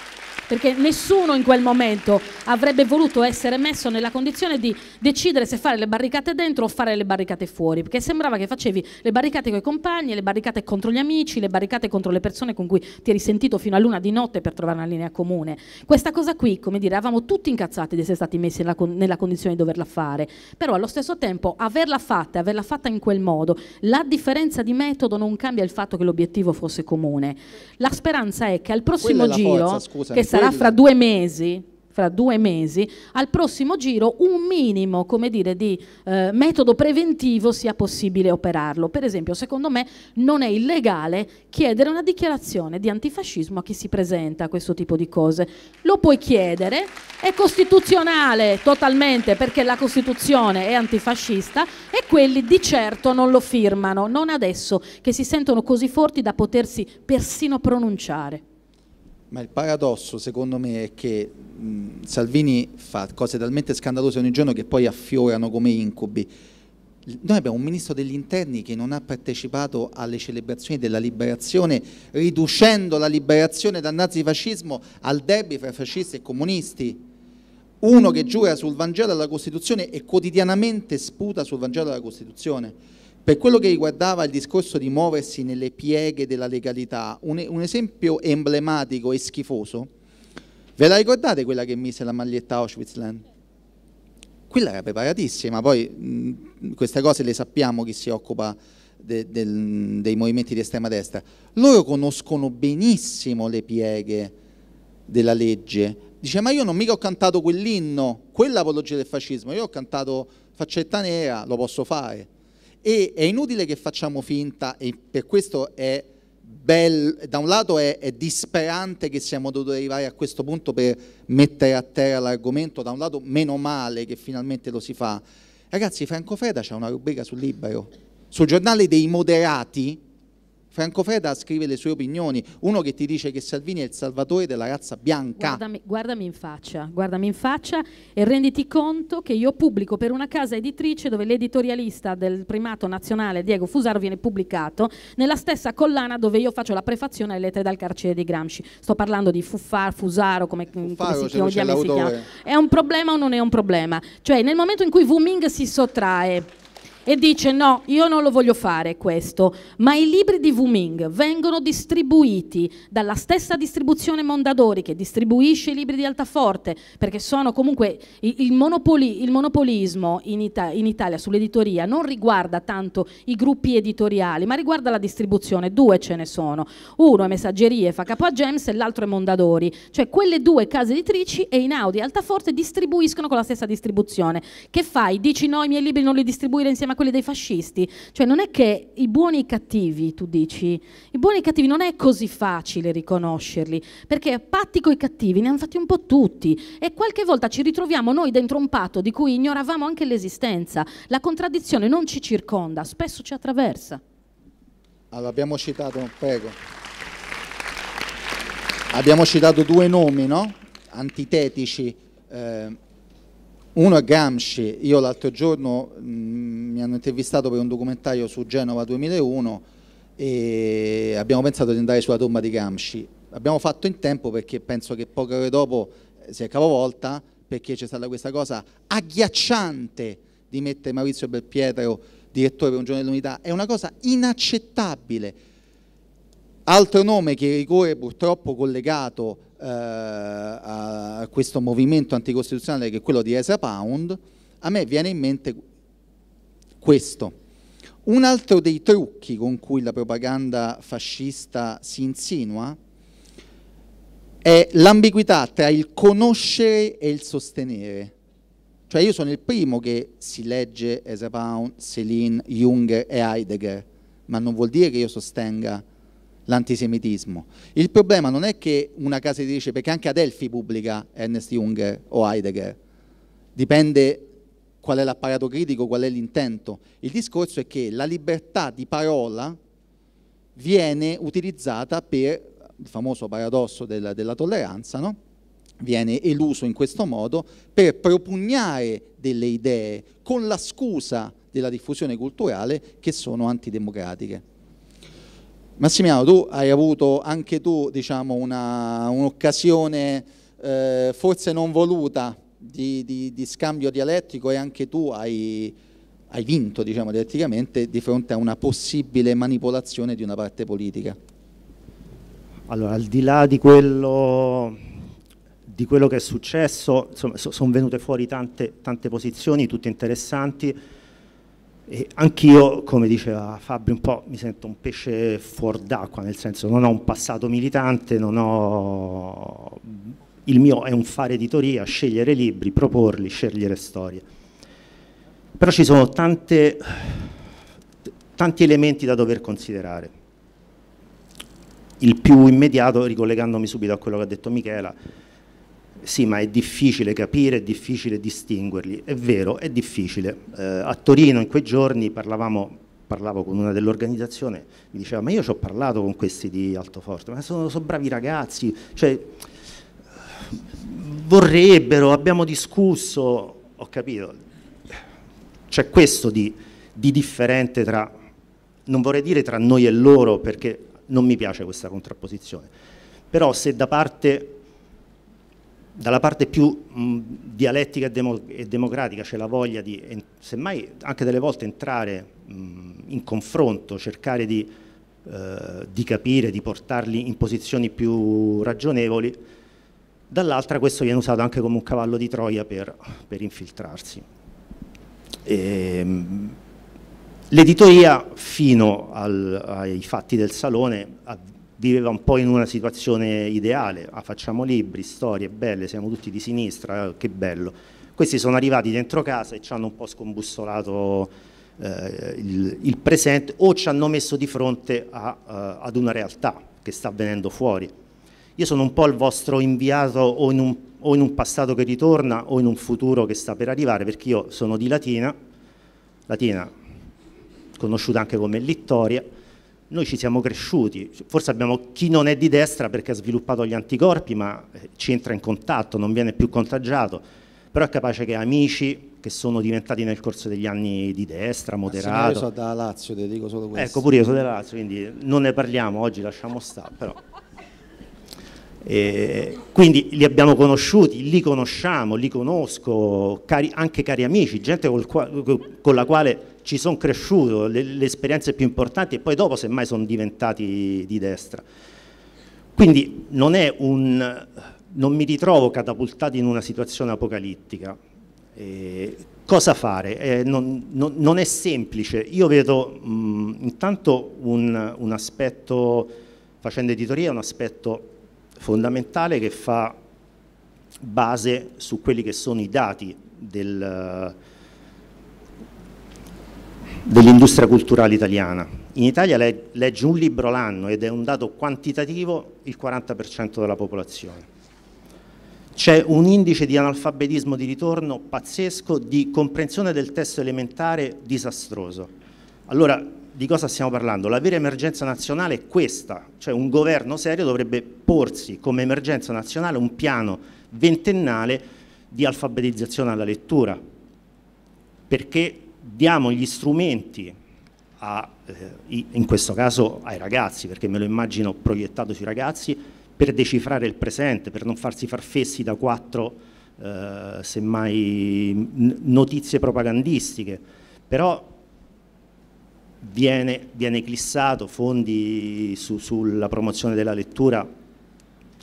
perché nessuno in quel momento avrebbe voluto essere messo nella condizione di decidere se fare le barricate dentro o fare le barricate fuori, perché sembrava che facevi le barricate con i compagni, le barricate contro gli amici, le barricate contro le persone con cui ti eri sentito fino a luna di notte per trovare una linea comune. Questa cosa qui, come dire, eravamo tutti incazzati di essere stati messi nella, con nella condizione di doverla fare, però allo stesso tempo averla fatta, e averla fatta in quel modo, la differenza di metodo non cambia il fatto che l'obiettivo fosse comune. La speranza è che al prossimo giro, forza, scusami, che sarà fra due mesi, fra due mesi, al prossimo giro un minimo dire, di eh, metodo preventivo sia possibile operarlo. Per esempio, secondo me non è illegale chiedere una dichiarazione di antifascismo a chi si presenta a questo tipo di cose. Lo puoi chiedere, è costituzionale totalmente perché la Costituzione è antifascista e quelli di certo non lo firmano, non adesso che si sentono così forti da potersi persino pronunciare. Ma il paradosso secondo me è che mh, Salvini fa cose talmente scandalose ogni giorno che poi affiorano come incubi. Noi abbiamo un ministro degli interni che non ha partecipato alle celebrazioni della liberazione, riducendo la liberazione dal nazifascismo al derby fra fascisti e comunisti. Uno che giura sul Vangelo della Costituzione e quotidianamente sputa sul Vangelo della Costituzione. Per quello che riguardava il discorso di muoversi nelle pieghe della legalità, un, un esempio emblematico e schifoso, ve la ricordate quella che mise la maglietta Auschwitzland? Quella era preparatissima, poi mh, queste cose le sappiamo chi si occupa de, del, dei movimenti di estrema destra. Loro conoscono benissimo le pieghe della legge, dice ma io non mica ho cantato quell'inno, quell'apologia del fascismo, io ho cantato faccetta nera, lo posso fare e è inutile che facciamo finta e per questo è bello, da un lato è, è disperante che siamo dovuti arrivare a questo punto per mettere a terra l'argomento, da un lato meno male che finalmente lo si fa. Ragazzi, Franco Freda c'è una rubrica sul libero, sul giornale dei moderati, Franco Freda scrive le sue opinioni, uno che ti dice che Salvini è il salvatore della razza bianca. Guardami, guardami, in faccia, guardami in faccia e renditi conto che io pubblico per una casa editrice dove l'editorialista del primato nazionale Diego Fusaro viene pubblicato nella stessa collana dove io faccio la prefazione alle lettere dal carcere di Gramsci. Sto parlando di Fuffar, Fusaro, come, Fuffaro, come si, chiama, si chiama. È un problema o non è un problema? Cioè nel momento in cui Wuming si sottrae e dice no, io non lo voglio fare questo, ma i libri di Wuming vengono distribuiti dalla stessa distribuzione Mondadori che distribuisce i libri di Altaforte, perché sono comunque il, monopoli, il monopolismo in, Ita in Italia sull'editoria non riguarda tanto i gruppi editoriali, ma riguarda la distribuzione, due ce ne sono, uno è Messaggerie, fa capo a Gems e l'altro è Mondadori, cioè quelle due case editrici e in Audi e Altaforte distribuiscono con la stessa distribuzione. Che fai? Dici no, i miei libri non li distribuire insieme a quelli dei fascisti. Cioè non è che i buoni e i cattivi, tu dici, i buoni e i cattivi non è così facile riconoscerli, perché a patti coi cattivi ne hanno fatti un po' tutti e qualche volta ci ritroviamo noi dentro un patto di cui ignoravamo anche l'esistenza. La contraddizione non ci circonda, spesso ci attraversa. Allora, abbiamo citato, prego. Abbiamo citato due nomi, no? Antitetici. Eh, uno è Gramsci, io l'altro giorno mh, mm, mi hanno intervistato per un documentario su Genova 2001 e abbiamo pensato di andare sulla tomba di Gramsci. Abbiamo fatto in tempo perché penso che poche ore dopo eh, si è capovolta perché c'è stata questa cosa agghiacciante di mettere Maurizio Belpietro direttore per un giorno dell'unità, è una cosa inaccettabile. Altro nome che ricorre purtroppo collegato eh, a questo movimento anticostituzionale che è quello di Esa Pound, a me viene in mente questo. Un altro dei trucchi con cui la propaganda fascista si insinua è l'ambiguità tra il conoscere e il sostenere. Cioè io sono il primo che si legge Esa Pound, Céline, Junger e Heidegger, ma non vuol dire che io sostenga l'antisemitismo. Il problema non è che una casa editrice, perché anche Adelphi pubblica Ernest Junger o Heidegger, dipende qual è l'apparato critico, qual è l'intento. Il discorso è che la libertà di parola viene utilizzata per, il famoso paradosso della, della tolleranza, no? viene eluso in questo modo per propugnare delle idee con la scusa della diffusione culturale che sono antidemocratiche. Massimiliano, tu hai avuto anche tu diciamo, un'occasione eh, forse non voluta di, di, di, scambio dialettico e anche tu hai, hai vinto diciamo, dialetticamente di fronte a una possibile manipolazione di una parte politica. Allora, al di là di quello, di quello che è successo, sono venute fuori tante, tante posizioni, tutte interessanti e anch'io, come diceva Fabio, un po' mi sento un pesce fuor d'acqua, nel senso non ho un passato militante, non ho... il mio è un fare editoria, scegliere libri, proporli, scegliere storie. Però ci sono tante, tanti elementi da dover considerare. Il più immediato, ricollegandomi subito a quello che ha detto Michela, sì, ma è difficile capire, è difficile distinguerli. È vero, è difficile. Eh, a Torino in quei giorni parlavamo parlavo con una dell'organizzazione, mi diceva ma io ci ho parlato con questi di Altoforte, ma sono, sono bravi ragazzi, cioè, vorrebbero, abbiamo discusso, ho capito, c'è questo di, di, differente tra, non vorrei dire tra noi e loro perché non mi piace questa contrapposizione, però se da parte dalla parte più mh, dialettica e, demo e democratica c'è la voglia di, e, semmai anche delle volte entrare mh, in confronto, cercare di, eh, di, capire, di portarli in posizioni più ragionevoli, dall'altra questo viene usato anche come un cavallo di Troia per, per infiltrarsi. Ehm, l'editoria fino al, ai fatti del Salone ha viveva un po' in una situazione ideale, ah, facciamo libri, storie belle, siamo tutti di sinistra, eh, che bello. Questi sono arrivati dentro casa e ci hanno un po' scombussolato eh, il, il, presente o ci hanno messo di fronte a, uh, ad una realtà che sta venendo fuori. Io sono un po' il vostro inviato o in, un, o in un passato che ritorna o in un futuro che sta per arrivare, perché io sono di Latina, Latina conosciuta anche come Littoria, noi ci siamo cresciuti, forse abbiamo chi non è di destra perché ha sviluppato gli anticorpi ma eh, ci entra in contatto, non viene più contagiato, però è capace che amici che sono diventati nel corso degli anni di destra, ah, moderato. Io sono da Lazio, ti dico solo questo. Ecco, pure io sono da Lazio, quindi non ne parliamo oggi, lasciamo stare, però. E quindi li abbiamo conosciuti, li conosciamo, li conosco, cari, anche cari amici, gente col, con la quale ci sono cresciuto, le, le, esperienze più importanti e poi dopo semmai sono diventati di destra. Quindi non, un, non mi ritrovo catapultato in una situazione apocalittica. Eh, cosa fare? Eh, non, non, non, è semplice. Io vedo mh, intanto un, un aspetto, facendo editoria, un aspetto fondamentale che fa base su quelli che sono i dati del dell'industria culturale italiana. In Italia legge un libro l'anno ed è un dato quantitativo il 40% della popolazione. C'è un indice di analfabetismo di ritorno pazzesco, di comprensione del testo elementare disastroso. Allora, di cosa stiamo parlando? La vera emergenza nazionale è questa, cioè un governo serio dovrebbe porsi come emergenza nazionale un piano ventennale di alfabetizzazione alla lettura, perché diamo gli strumenti a, eh, in questo caso ai ragazzi, perché me lo immagino proiettato sui ragazzi, per decifrare il presente, per non farsi farfessi da quattro eh, semmai notizie propagandistiche, però viene, viene eclissato, fondi su, sulla promozione della lettura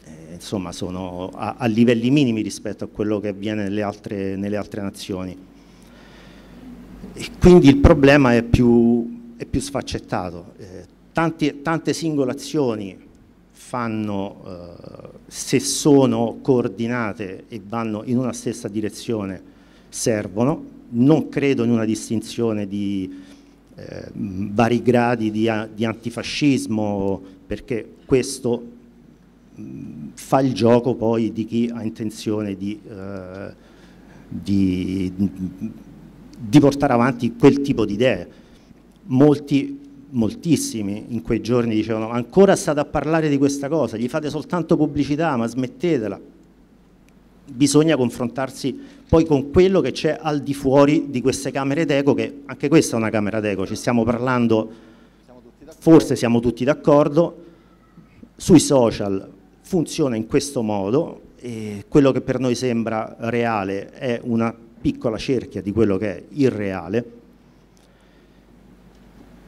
eh, insomma sono a, a, livelli minimi rispetto a quello che avviene nelle altre, nelle altre nazioni. E quindi il problema è più, è più sfaccettato. Eh, tanti, tante singole azioni fanno, eh, se sono coordinate e vanno in una stessa direzione, servono. Non credo in una distinzione di eh, vari gradi di, di antifascismo, perché questo mm, fa il gioco poi di chi ha intenzione di, eh, di, di portare avanti quel tipo di idee. Molti, moltissimi in quei giorni dicevano ancora state a parlare di questa cosa, gli fate soltanto pubblicità, ma smettetela. Bisogna confrontarsi poi con quello che c'è al di fuori di queste camere d'eco, che anche questa è una camera d'eco, ci stiamo parlando, forse siamo tutti d'accordo, sui social funziona in questo modo, e quello che per noi sembra reale è una piccola cerchia di quello che è il reale,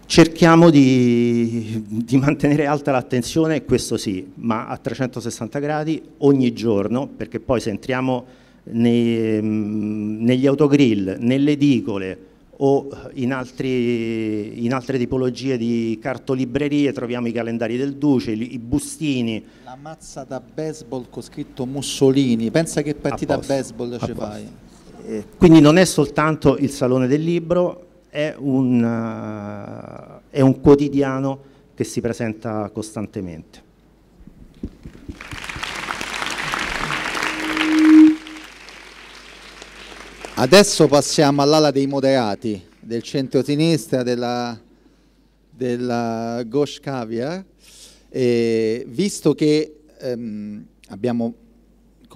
cerchiamo di, di mantenere alta l'attenzione, questo sì, ma a 360 gradi ogni giorno, perché poi se entriamo nei, mm, negli autogrill, nelle edicole o in, altri, in, altre tipologie di cartolibrerie troviamo i calendari del Duce, i bustini. La mazza da baseball con scritto Mussolini, pensa che partita baseball ci fai quindi non è soltanto il Salone del Libro, è un, uh, è un quotidiano che si presenta costantemente. Adesso passiamo all'ala dei moderati, del centro-sinistra, della, della Gauche Caviar, e visto che ehm, abbiamo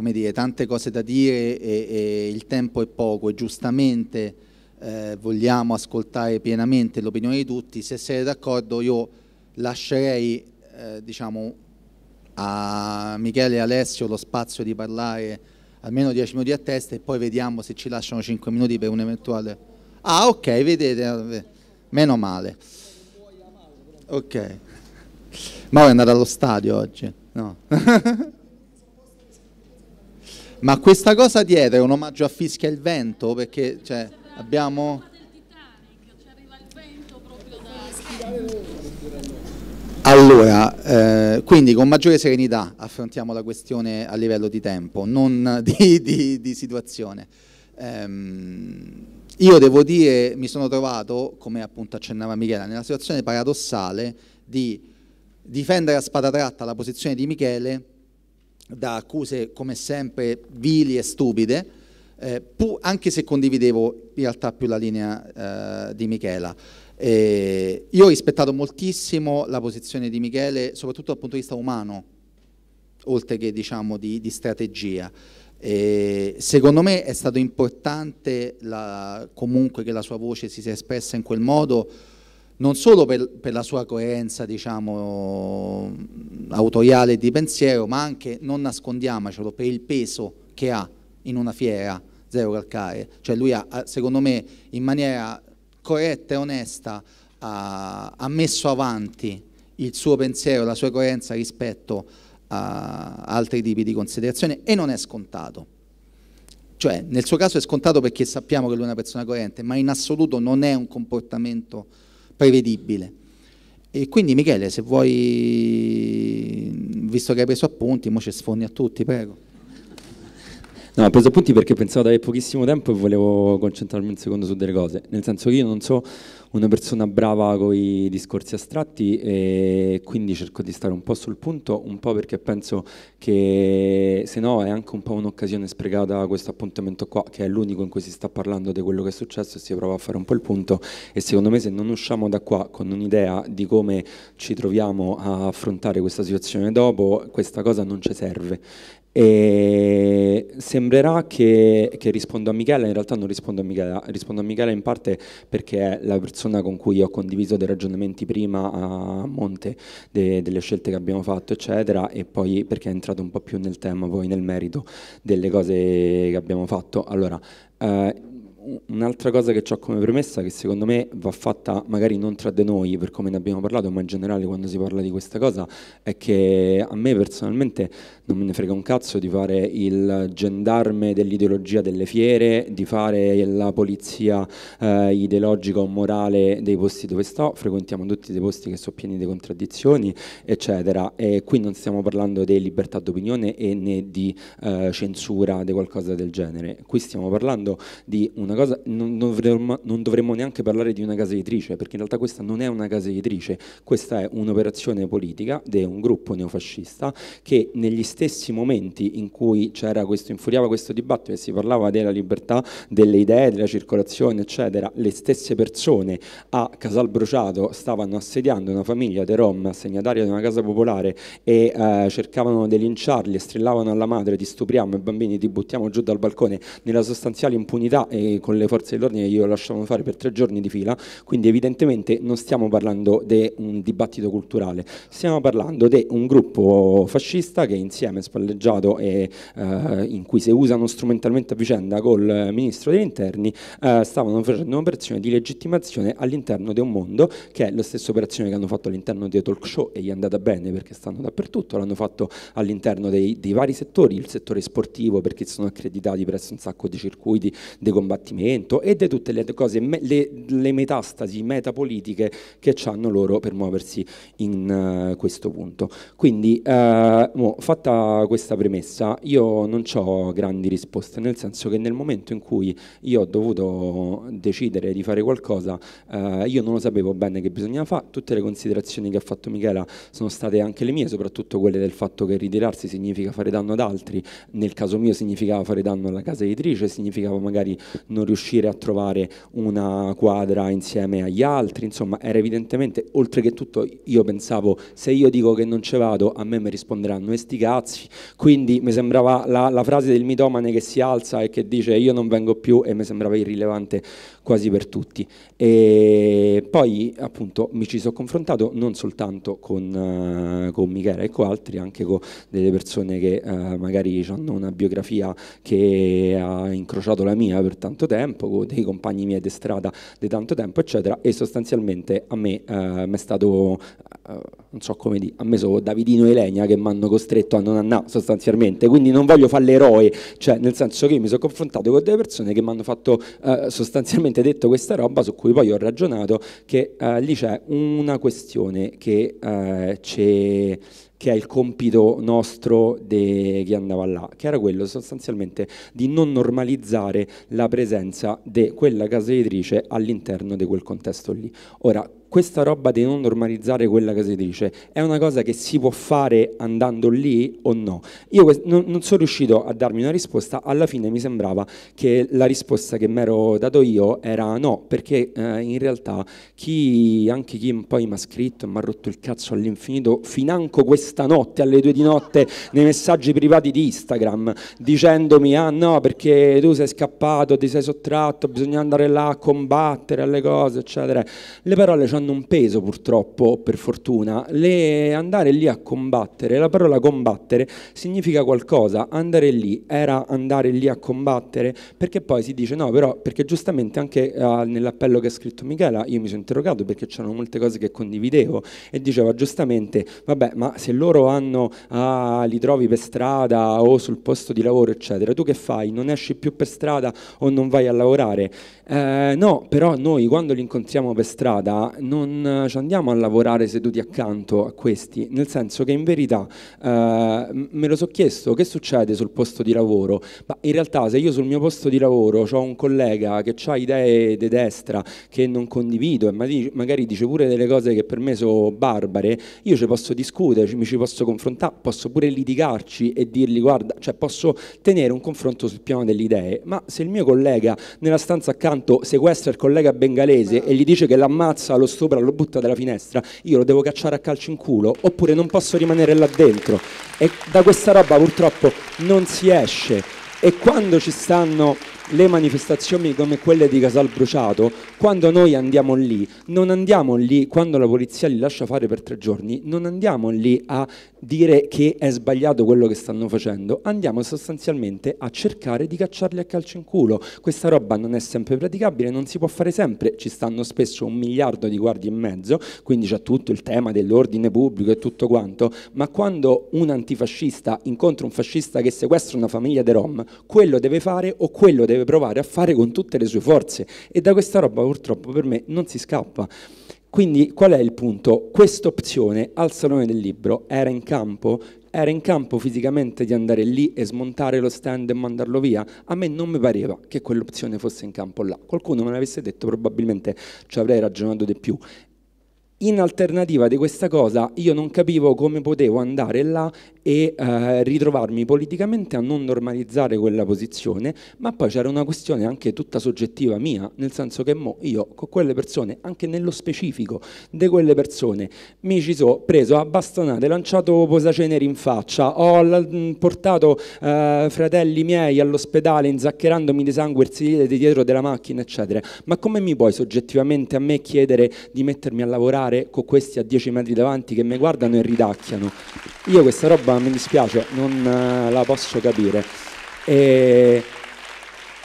come dire, tante cose da dire e, e il tempo è poco e giustamente eh, vogliamo ascoltare pienamente l'opinione di tutti, se siete d'accordo io lascerei eh, diciamo, a Michele e Alessio lo spazio di parlare almeno 10 minuti a testa e poi vediamo se ci lasciano 5 minuti per un eventuale... Ah ok, vedete, eh, meno male. Ok. Ma è andato allo stadio oggi? No. Ma questa cosa dietro è un omaggio a Fischia il vento? Perché cioè, abbiamo... Allora, eh, quindi con maggiore serenità affrontiamo la questione a livello di tempo, non di, di, di situazione. Ehm, io devo dire, mi sono trovato, come appunto accennava Michela, nella situazione paradossale di difendere a spada tratta la posizione di Michele da accuse come sempre vili e stupide, eh, anche se condividevo in realtà più la linea eh, di Michela. Eh, io ho rispettato moltissimo la posizione di Michele, soprattutto dal punto di vista umano, oltre che diciamo, di, di, strategia. secondo me è stato importante la, comunque che la sua voce si sia espressa in quel modo, non solo per, per la sua coerenza diciamo, autoriale di pensiero, ma anche, non nascondiamocelo, per il peso che ha in una fiera Zero Calcare. Cioè lui ha, secondo me, in maniera corretta e onesta ha, ha messo avanti il suo pensiero, la sua coerenza rispetto a altri tipi di considerazione e non è scontato cioè nel suo caso è scontato perché sappiamo che lui è una persona coerente, ma in assoluto non è un comportamento prevedibile. E quindi Michele, se vuoi, visto che hai preso appunti, mo ci sfondi a tutti, prego. No, ho preso appunti perché pensavo di avere pochissimo tempo e volevo concentrarmi un secondo su delle cose. Nel senso che io non sono una persona brava con i discorsi astratti e quindi cerco di stare un po' sul punto, un po' perché penso che se no è anche un po' un'occasione sprecata questo appuntamento qua, che è l'unico in cui si sta parlando di quello che è successo e si prova a fare un po' il punto. E secondo me se non usciamo da qua con un'idea di come ci troviamo a affrontare questa situazione dopo, questa cosa non ci serve. E sembrerà che, che, rispondo a Michela, in realtà non rispondo a Michela, rispondo a Michela in parte perché è la persona con cui ho condiviso dei ragionamenti prima a monte de, delle scelte che abbiamo fatto, eccetera, e poi perché è entrato un po' più nel tema, poi nel merito delle cose che abbiamo fatto. Allora, eh, Un'altra cosa che ho come premessa, che secondo me va fatta magari non tra di noi per come ne abbiamo parlato, ma in generale quando si parla di questa cosa, è che a me personalmente non me ne frega un cazzo di fare il gendarme dell'ideologia delle fiere, di fare la polizia eh, ideologica o morale dei posti dove sto, frequentiamo tutti dei posti che sono pieni di contraddizioni, eccetera. E qui non stiamo parlando di libertà d'opinione e né di eh, censura di qualcosa del genere, qui stiamo parlando di una una cosa, non dovremmo, non dovremmo neanche parlare di una casa editrice, perché in realtà questa non è una casa editrice, questa è un'operazione politica di un gruppo neofascista che negli stessi momenti in cui c'era questo, infuriava questo dibattito e si parlava della libertà, delle idee, della circolazione, eccetera, le stesse persone a Casalbrociato stavano assediando una famiglia dei Rom, segnataria di una casa popolare, e eh, cercavano di linciarli e strillavano alla madre, ti stupriamo i bambini, ti buttiamo giù dal balcone, nella sostanziale impunità e con le forze dell'ordine glielo lasciavano fare per tre giorni di fila, quindi evidentemente non stiamo parlando di un dibattito culturale, stiamo parlando di un gruppo fascista che insieme spalleggiato e eh, in cui si usano strumentalmente a vicenda col ministro degli interni eh, stavano facendo un'operazione di legittimazione all'interno di un mondo che è la stessa operazione che hanno fatto all'interno dei talk show e gli è andata bene perché stanno dappertutto, l'hanno fatto all'interno dei, dei vari settori, il settore sportivo perché sono accreditati presso un sacco di circuiti, dei combattimenti combattimento e di tutte le cose, le, le, metastasi metapolitiche che hanno loro per muoversi in uh, questo punto. Quindi, uh, mo, fatta questa premessa, io non ho grandi risposte, nel senso che nel momento in cui io ho dovuto decidere di fare qualcosa, uh, io non lo sapevo bene che bisognava fare, tutte le considerazioni che ha fatto Michela sono state anche le mie, soprattutto quelle del fatto che ritirarsi significa fare danno ad altri, nel caso mio significava fare danno alla casa editrice, significava magari non non riuscire a trovare una quadra insieme agli altri, insomma era evidentemente, oltre che tutto io pensavo se io dico che non ci vado a me mi risponderanno e sti cazzi, quindi mi sembrava la, la frase del mitomane che si alza e che dice io non vengo più e mi sembrava irrilevante quasi per tutti. E poi appunto mi ci sono confrontato non soltanto con, uh, con Michela e con altri, anche con delle persone che uh, magari hanno una biografia che ha incrociato la mia per tanto tempo, con dei compagni miei di strada di tanto tempo, eccetera, e sostanzialmente a me uh, eh, mi è stato uh, non so come dire, ha messo Davidino e Legna che mi hanno costretto a non andare sostanzialmente, quindi non voglio fare l'eroe, cioè nel senso che io mi sono confrontato con delle persone che mi hanno fatto uh, sostanzialmente detto questa roba su cui poi ho ragionato, che uh, lì c'è una questione che c'è che è il compito nostro di chi andava là, che era quello sostanzialmente di non normalizzare la presenza di quella casa editrice all'interno di quel contesto lì. Ora, questa roba di non normalizzare quella che si dice è una cosa che si può fare andando lì o no? Io non, non sono riuscito a darmi una risposta, alla fine mi sembrava che la risposta che mi ero dato io era no, perché eh, in realtà chi, anche chi poi mi ha scritto, e mi ha rotto il cazzo all'infinito, financo questa notte alle due di notte nei messaggi privati di Instagram, dicendomi ah no perché tu sei scappato, ti sei sottratto, bisogna andare là a combattere alle cose, eccetera. Le parole ci hanno hanno un peso purtroppo, per fortuna, le, andare lì a combattere, la parola combattere significa qualcosa, andare lì era andare lì a combattere, perché poi si dice no, però perché giustamente anche eh, nell'appello che ha scritto Michela io mi sono interrogato perché c'erano molte cose che condividevo e diceva giustamente vabbè ma se loro hanno, ah, li trovi per strada o sul posto di lavoro eccetera, tu che fai? Non esci più per strada o non vai a lavorare? Eh, no, però noi quando li incontriamo per strada non eh, ci andiamo a lavorare seduti accanto a questi, nel senso che in verità eh, me lo so chiesto che succede sul posto di lavoro, ma in realtà se io sul mio posto di lavoro ho un collega che ha idee di destra che non condivido e magari dice pure delle cose che per me sono barbare, io ci posso discutere, mi ci posso confrontare, posso pure litigarci e dirgli guarda, cioè posso tenere un confronto sul piano delle idee, ma se il mio collega nella stanza accanto sequestra il collega bengalese e gli dice che l'ammazza lo stupido sopra, lo butta dalla finestra, io lo devo cacciare a calcio in culo oppure non posso rimanere là dentro. E da questa roba purtroppo non si esce. E quando ci stanno le manifestazioni come quelle di Casal Bruciato, quando noi andiamo lì, non andiamo lì, quando la polizia li lascia fare per tre giorni, non andiamo lì a dire che è sbagliato quello che stanno facendo, andiamo sostanzialmente a cercare di cacciarli a calcio in culo. Questa roba non è sempre praticabile, non si può fare sempre, ci stanno spesso un miliardo di guardie in mezzo, quindi c'è tutto il tema dell'ordine pubblico e tutto quanto, ma quando un antifascista incontra un fascista che sequestra una famiglia di Rom, quello deve fare o quello deve deve provare a fare con tutte le sue forze e da questa roba purtroppo per me non si scappa. Quindi qual è il punto? Questa opzione al Salone del Libro era in campo? Era in campo fisicamente di andare lì e smontare lo stand e mandarlo via? A me non mi pareva che quell'opzione fosse in campo là. Qualcuno me l'avesse detto probabilmente ci avrei ragionato di più. In alternativa di questa cosa io non capivo come potevo andare là e eh, ritrovarmi politicamente a non normalizzare quella posizione, ma poi c'era una questione anche tutta soggettiva mia, nel senso che mo io con quelle persone, anche nello specifico di quelle persone, mi ci sono preso a bastonate, lanciato posaceneri in faccia, ho mm, portato eh, fratelli miei all'ospedale inzaccherandomi di sangue il sedile di dietro della macchina, eccetera. Ma come mi puoi soggettivamente a me chiedere di mettermi a lavorare con questi a 10 metri davanti che mi guardano e ridacchiano? Io questa roba ma mi dispiace, non eh, la posso capire. E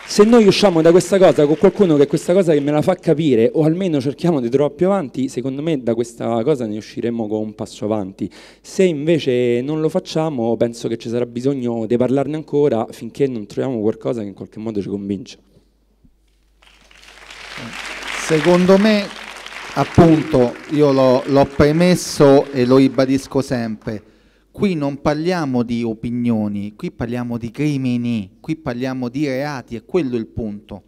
se noi usciamo da questa cosa con qualcuno che questa cosa che me la fa capire o almeno cerchiamo di trovare più avanti, secondo me da questa cosa ne usciremo con un passo avanti. Se invece non lo facciamo, penso che ci sarà bisogno di parlarne ancora finché non troviamo qualcosa che in qualche modo ci convince. Secondo me, appunto, io l'ho premesso e lo ribadisco sempre qui non parliamo di opinioni, qui parliamo di crimini, qui parliamo di reati, è quello il punto.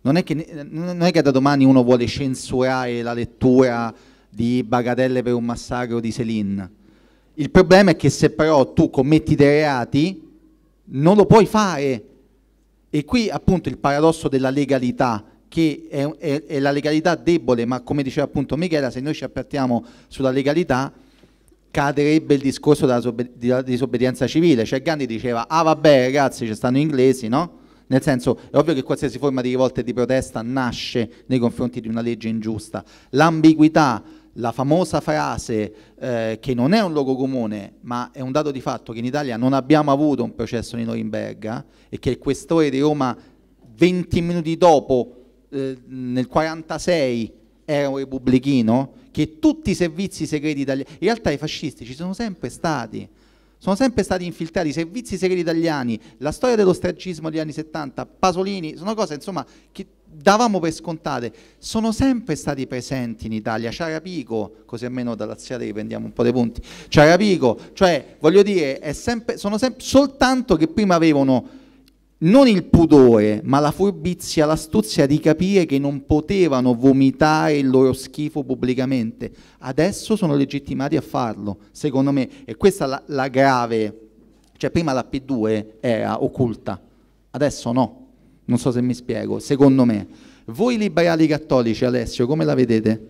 Non è che, non è che da domani uno vuole censurare la lettura di Bagatelle per un massacro di Selin. Il problema è che se però tu commetti dei reati non lo puoi fare. E qui appunto il paradosso della legalità, che è, è, è la legalità debole, ma come diceva appunto Michela, se noi ci appartiamo sulla legalità caderebbe il discorso della disobbedienza civile, cioè Gandhi diceva ah vabbè ragazzi ci stanno inglesi, no? Nel senso, è ovvio che qualsiasi forma di rivolta e di protesta nasce nei confronti di una legge ingiusta. L'ambiguità, la famosa frase eh, che non è un luogo comune, ma è un dato di fatto che in Italia non abbiamo avuto un processo di Norimberga e che il questore di Roma 20 minuti dopo, eh, nel 1946, era un repubblichino, che tutti i servizi segreti italiani, in realtà i fascisti ci sono sempre stati, sono sempre stati infiltrati i servizi segreti italiani, la storia dello stragismo degli anni 70, Pasolini, sono cose insomma che davamo per scontate, sono sempre stati presenti in Italia, Ciarapico, così almeno dalla Laziale riprendiamo un po' dei punti, Ciarapico, cioè voglio dire, sempre, sono sempre, soltanto che prima avevano non il pudore, ma la furbizia, l'astuzia di capire che non potevano vomitare il loro schifo pubblicamente. Adesso sono legittimati a farlo, secondo me. E questa è la, la grave, cioè prima la P2 era occulta, adesso no. Non so se mi spiego, secondo me. Voi liberali cattolici, Alessio, come la vedete?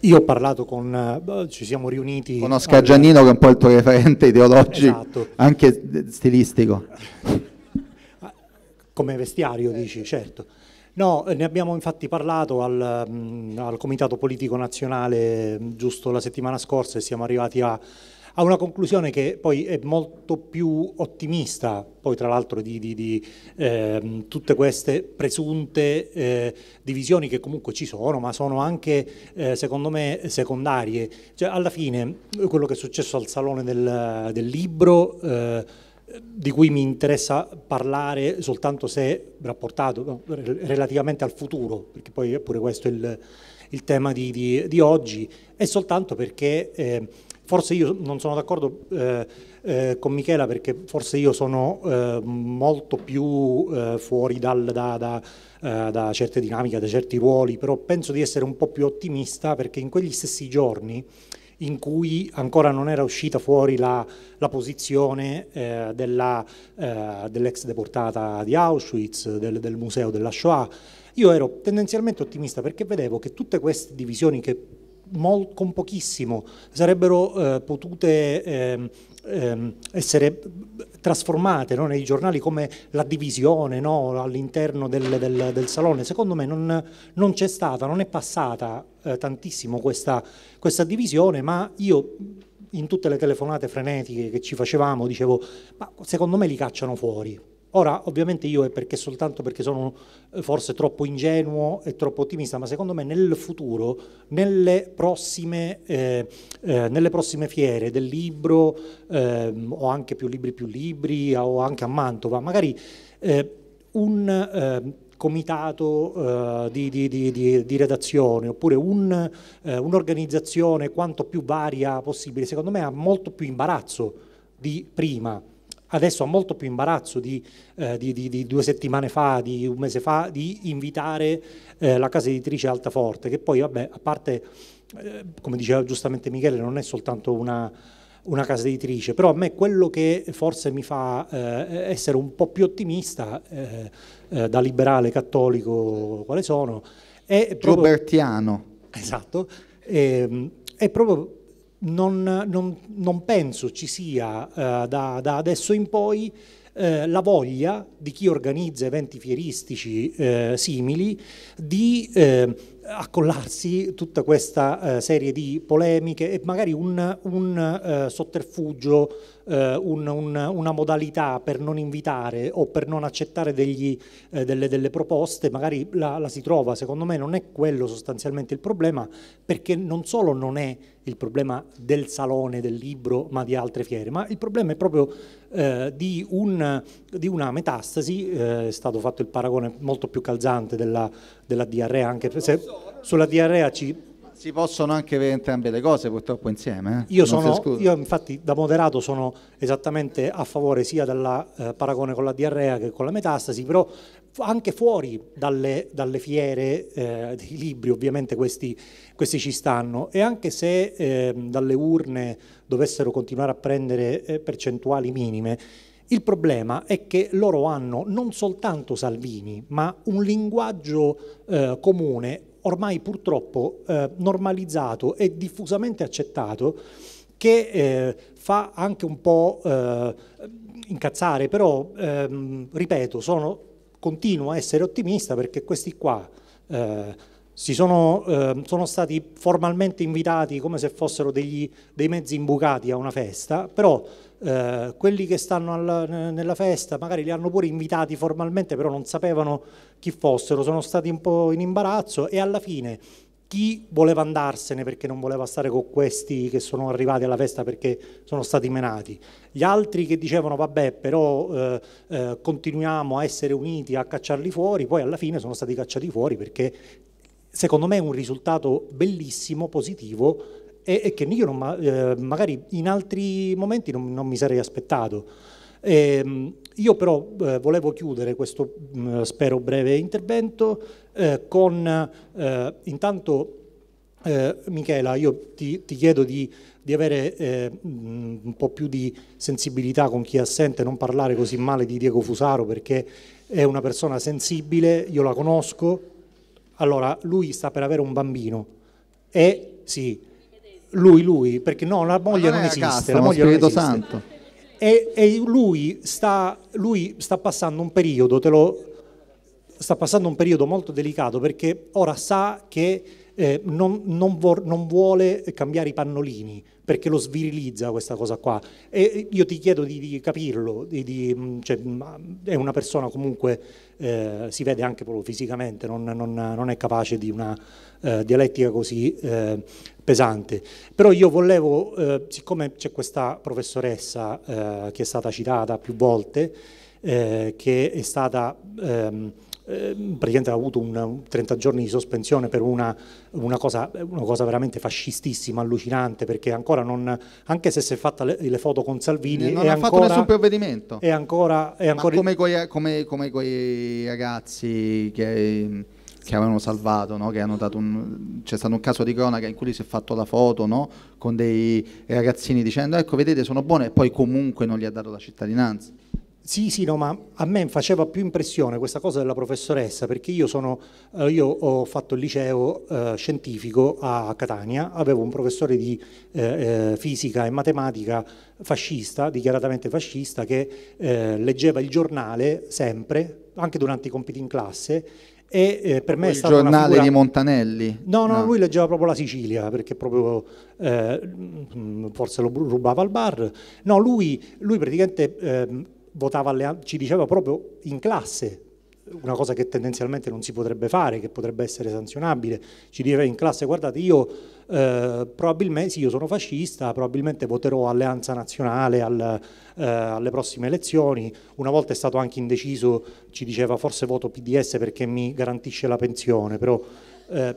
Io ho parlato con, eh, ci siamo riuniti... Con Oscar alla... Eh, Giannino che è un po' il tuo referente ideologico, esatto. anche stilistico. Ah, come vestiario dici, certo. No, ne abbiamo infatti parlato al, mm, al Comitato Politico Nazionale mm, giusto la settimana scorsa e siamo arrivati a a una conclusione che poi è molto più ottimista, poi tra l'altro di, di, di eh, tutte queste presunte eh, divisioni che comunque ci sono, ma sono anche eh, secondo me secondarie. Cioè, alla fine quello che è successo al Salone del, del Libro eh, di cui mi interessa parlare soltanto se rapportato no, relativamente al futuro, perché poi è pure questo il, il tema di, di, di, oggi, è soltanto perché eh, Forse io non sono d'accordo eh, eh, con Michela perché forse io sono eh, molto più eh, fuori dal, da, da, eh, da, certe dinamiche, da certi ruoli, però penso di essere un po' più ottimista perché in quegli stessi giorni in cui ancora non era uscita fuori la, la posizione eh, eh dell'ex deportata di Auschwitz, del, del, museo della Shoah. Io ero tendenzialmente ottimista perché vedevo che tutte queste divisioni che mol, con pochissimo, sarebbero eh, potute eh, essere trasformate no, nei giornali come la divisione no, all'interno del, del, del, salone. Secondo me non, non c'è stata, non è passata eh, tantissimo questa, questa divisione, ma io in tutte le telefonate frenetiche che ci facevamo dicevo, ma secondo me li cacciano fuori Ora, ovviamente io è perché soltanto perché sono eh, forse troppo ingenuo e troppo ottimista, ma secondo me nel futuro, nelle prossime, eh, eh, nelle prossime fiere del libro, eh, o anche più libri più libri, o anche a Mantova, magari eh, un eh, comitato uh, di, di, di, di, redazione oppure un, uh, un'organizzazione quanto più varia possibile, secondo me ha molto più imbarazzo di prima adesso ha molto più imbarazzo di, eh, di, di, di, due settimane fa, di un mese fa, di invitare eh, la casa editrice Altaforte, che poi, vabbè, a parte, eh, come diceva giustamente Michele, non è soltanto una, una, casa editrice, però a me quello che forse mi fa eh, essere un po' più ottimista, eh, eh, da liberale cattolico quale sono, è... Proprio, Robertiano. Esatto. È, ehm, è proprio non, non, non penso ci sia eh, da, da, adesso in poi eh, la voglia di chi organizza eventi fieristici eh, simili di eh, accollarsi tutta questa eh, serie di polemiche e magari un, un eh, sotterfugio, eh, un, un, una modalità per non invitare o per non accettare degli, eh, delle, delle, proposte, magari la, la si trova. Secondo me non è quello sostanzialmente il problema, perché non solo non è il problema del salone, del libro, ma di altre fiere, ma il problema è proprio eh, di, un, di, una metastasi, eh, è stato fatto il paragone molto più calzante della, della diarrea, anche se sulla diarrea ci... Si possono anche vedere entrambe le cose purtroppo insieme. Eh? Io, sono, io, infatti da moderato sono esattamente a favore sia del eh, paragone con la diarrea che con la metastasi, però anche fuori dalle, dalle fiere eh, dei libri ovviamente questi, questi, ci stanno e anche se eh, dalle urne dovessero continuare a prendere eh, percentuali minime. Il problema è che loro hanno non soltanto Salvini, ma un linguaggio eh, comune, ormai purtroppo eh, normalizzato e diffusamente accettato, che eh, fa anche un po' eh, incazzare, però ehm, ripeto, sono, continuo a essere ottimista perché questi qua eh, sono, eh, sono, stati formalmente invitati come se fossero degli, dei mezzi imbucati a una festa, però eh, quelli che stanno al, nella festa magari li hanno pure invitati formalmente, però non sapevano chi fossero, sono stati un po' in imbarazzo e alla fine chi voleva andarsene perché non voleva stare con questi che sono arrivati alla festa perché sono stati menati, gli altri che dicevano vabbè però eh, eh, continuiamo a essere uniti, a cacciarli fuori, poi alla fine sono stati cacciati fuori perché secondo me è un risultato bellissimo, positivo e, e che io non, eh, magari in altri momenti non, non mi sarei aspettato. Eh, io però eh, volevo chiudere questo mh, mm, spero breve intervento eh, con eh, intanto eh, Michela, io ti, ti chiedo di, di avere mh, eh, mm, un po' più di sensibilità con chi è assente, non parlare così male di Diego Fusaro perché è una persona sensibile, io la conosco, allora, lui sta per avere un bambino e sì, lui, lui, perché no, la moglie non, non esiste, cassa, la moglie non esiste. Santo. E, e lui, sta, lui sta passando un periodo, te lo, sta passando un periodo molto delicato perché ora sa che eh, non, non, non vuole cambiare i pannolini, perché lo svirilizza questa cosa qua. E io ti chiedo di, di capirlo, di, di, mm, cioè, mm, è una persona comunque, eh, si vede anche proprio fisicamente, non, non, non è capace di una eh, dialettica così eh, pesante. Però io volevo, eh, siccome c'è questa professoressa eh, che è stata citata più volte, eh, che è stata... Ehm, eh, praticamente ha avuto un 30 giorni di sospensione per una, una, cosa, una, cosa, veramente fascistissima, allucinante, perché ancora non, anche se si è fatta le, le foto con Salvini... Non ha ancora, fatto nessun provvedimento. È ancora... È ancora... Come, quei, come, come, quei, ragazzi che, che avevano salvato, no? che hanno dato un, c'è stato un caso di cronaca in cui si è fatto la foto no? con dei ragazzini dicendo ecco vedete sono buone e poi comunque non gli ha dato la cittadinanza. Sì, sì, no, ma a me faceva più impressione questa cosa della professoressa perché io, sono, eh, io ho fatto il liceo eh, scientifico a Catania, avevo un professore di eh, eh, fisica e matematica fascista, dichiaratamente fascista, che eh, leggeva il giornale sempre, anche durante i compiti in classe e eh, per me è stato il giornale figura... di Montanelli no, no, no lui leggeva proprio la Sicilia perché proprio eh, forse lo rubava al bar no lui, lui praticamente eh, votava alle, ci diceva proprio in classe una cosa che tendenzialmente non si potrebbe fare, che potrebbe essere sanzionabile, ci diceva in classe guardate io eh, probabilmente, sì io sono fascista, probabilmente voterò alleanza nazionale al, eh, alle prossime elezioni, una volta è stato anche indeciso, ci diceva forse voto PDS perché mi garantisce la pensione, però eh,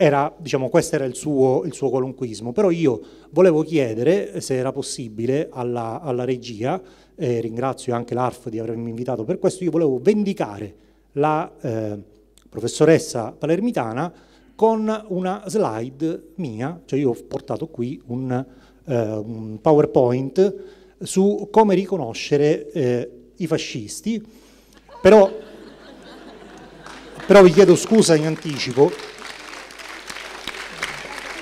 era, diciamo, questo era il suo, il suo qualunquismo, però io volevo chiedere se era possibile alla, alla regia eh, ringrazio anche l'ARF di avermi invitato per questo, io volevo vendicare la eh, professoressa palermitana con una slide mia, cioè io ho portato qui un, eh, un PowerPoint su come riconoscere eh, i fascisti, però, però vi chiedo scusa in anticipo.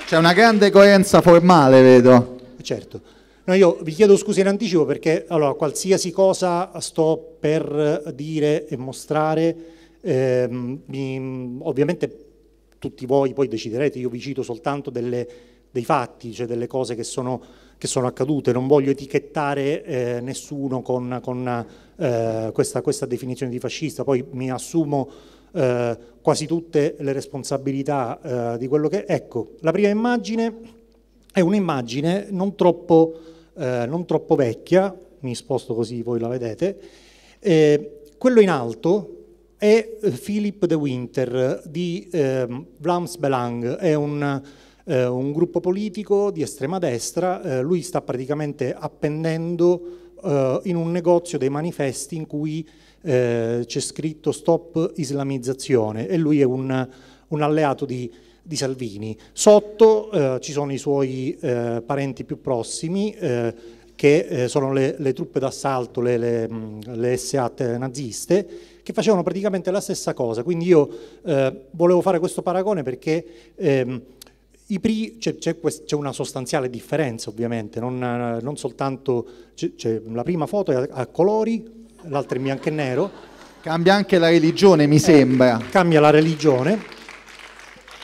C'è una grande coerenza formale, vedo. Certo. No, io vi chiedo scusa in anticipo perché allora, qualsiasi cosa sto per dire e mostrare, eh, mi, ovviamente tutti voi poi deciderete, io vi cito soltanto delle, dei fatti, cioè delle cose che sono, che sono accadute, non voglio etichettare eh, nessuno con, con eh, questa, questa, definizione di fascista, poi mi assumo eh, quasi tutte le responsabilità eh, di quello che... Ecco, la prima immagine è un'immagine non troppo eh, non troppo vecchia, mi sposto così voi la vedete, eh, quello in alto è eh, Philip de Winter di eh, Vlaams Belang, è un, eh, un, gruppo politico di estrema destra, eh, lui sta praticamente appendendo eh, in un negozio dei manifesti in cui c'è scritto stop islamizzazione e lui è un, un alleato di di Salvini. Sotto eh, ci sono i suoi eh, parenti più prossimi, eh, che eh, sono le, le truppe d'assalto, le, le, mm, le, SA naziste, che facevano praticamente la stessa cosa. Quindi io eh, volevo fare questo paragone perché... Ehm, c'è, una sostanziale differenza ovviamente, non, non soltanto la prima foto è a, colori, l'altra è in bianco e nero. Cambia anche la religione mi eh, sembra. Cambia la religione.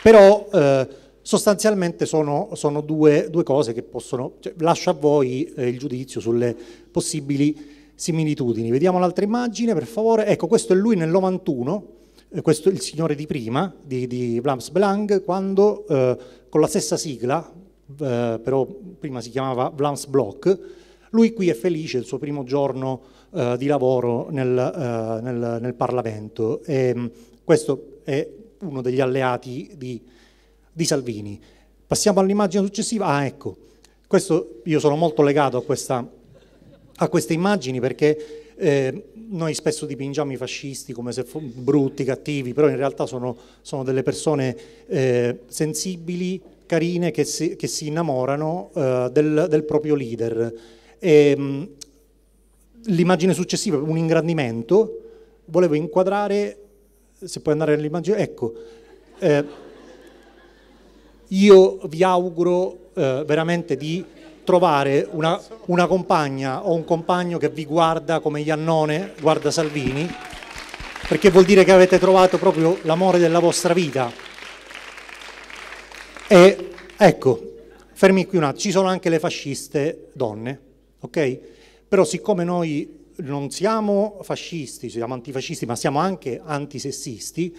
Però eh, sostanzialmente sono, sono due, due, cose che possono, cioè, lascio a voi eh, il giudizio sulle possibili similitudini. Vediamo l'altra immagine, per favore. Ecco, questo è lui nel 91, eh, questo è il signore di prima, di, di Vlaams Belang, quando eh, con la stessa sigla, eh, però prima si chiamava Vlaams Block, lui qui è felice, il suo primo giorno eh, di lavoro nel, eh, nel, nel Parlamento. E, ehm, questo è uno degli alleati di, di Salvini. Passiamo all'immagine successiva. Ah, ecco, questo, io sono molto legato a, questa, a queste immagini perché eh, noi spesso dipingiamo i fascisti come se fossero brutti, cattivi, però in realtà sono, sono delle persone eh, sensibili, carine, che si, che si innamorano eh, del, del, proprio leader. E, ehm, l'immagine successiva, un ingrandimento, volevo inquadrare se puoi andare nell'immagine, ecco, eh, io vi auguro eh, veramente di trovare una, una compagna o un compagno che vi guarda come Iannone guarda Salvini, perché vuol dire che avete trovato proprio l'amore della vostra vita. E ecco, fermi qui un attimo, ci sono anche le fasciste donne, ok? Però siccome noi non siamo fascisti, siamo antifascisti, ma siamo anche antisessisti,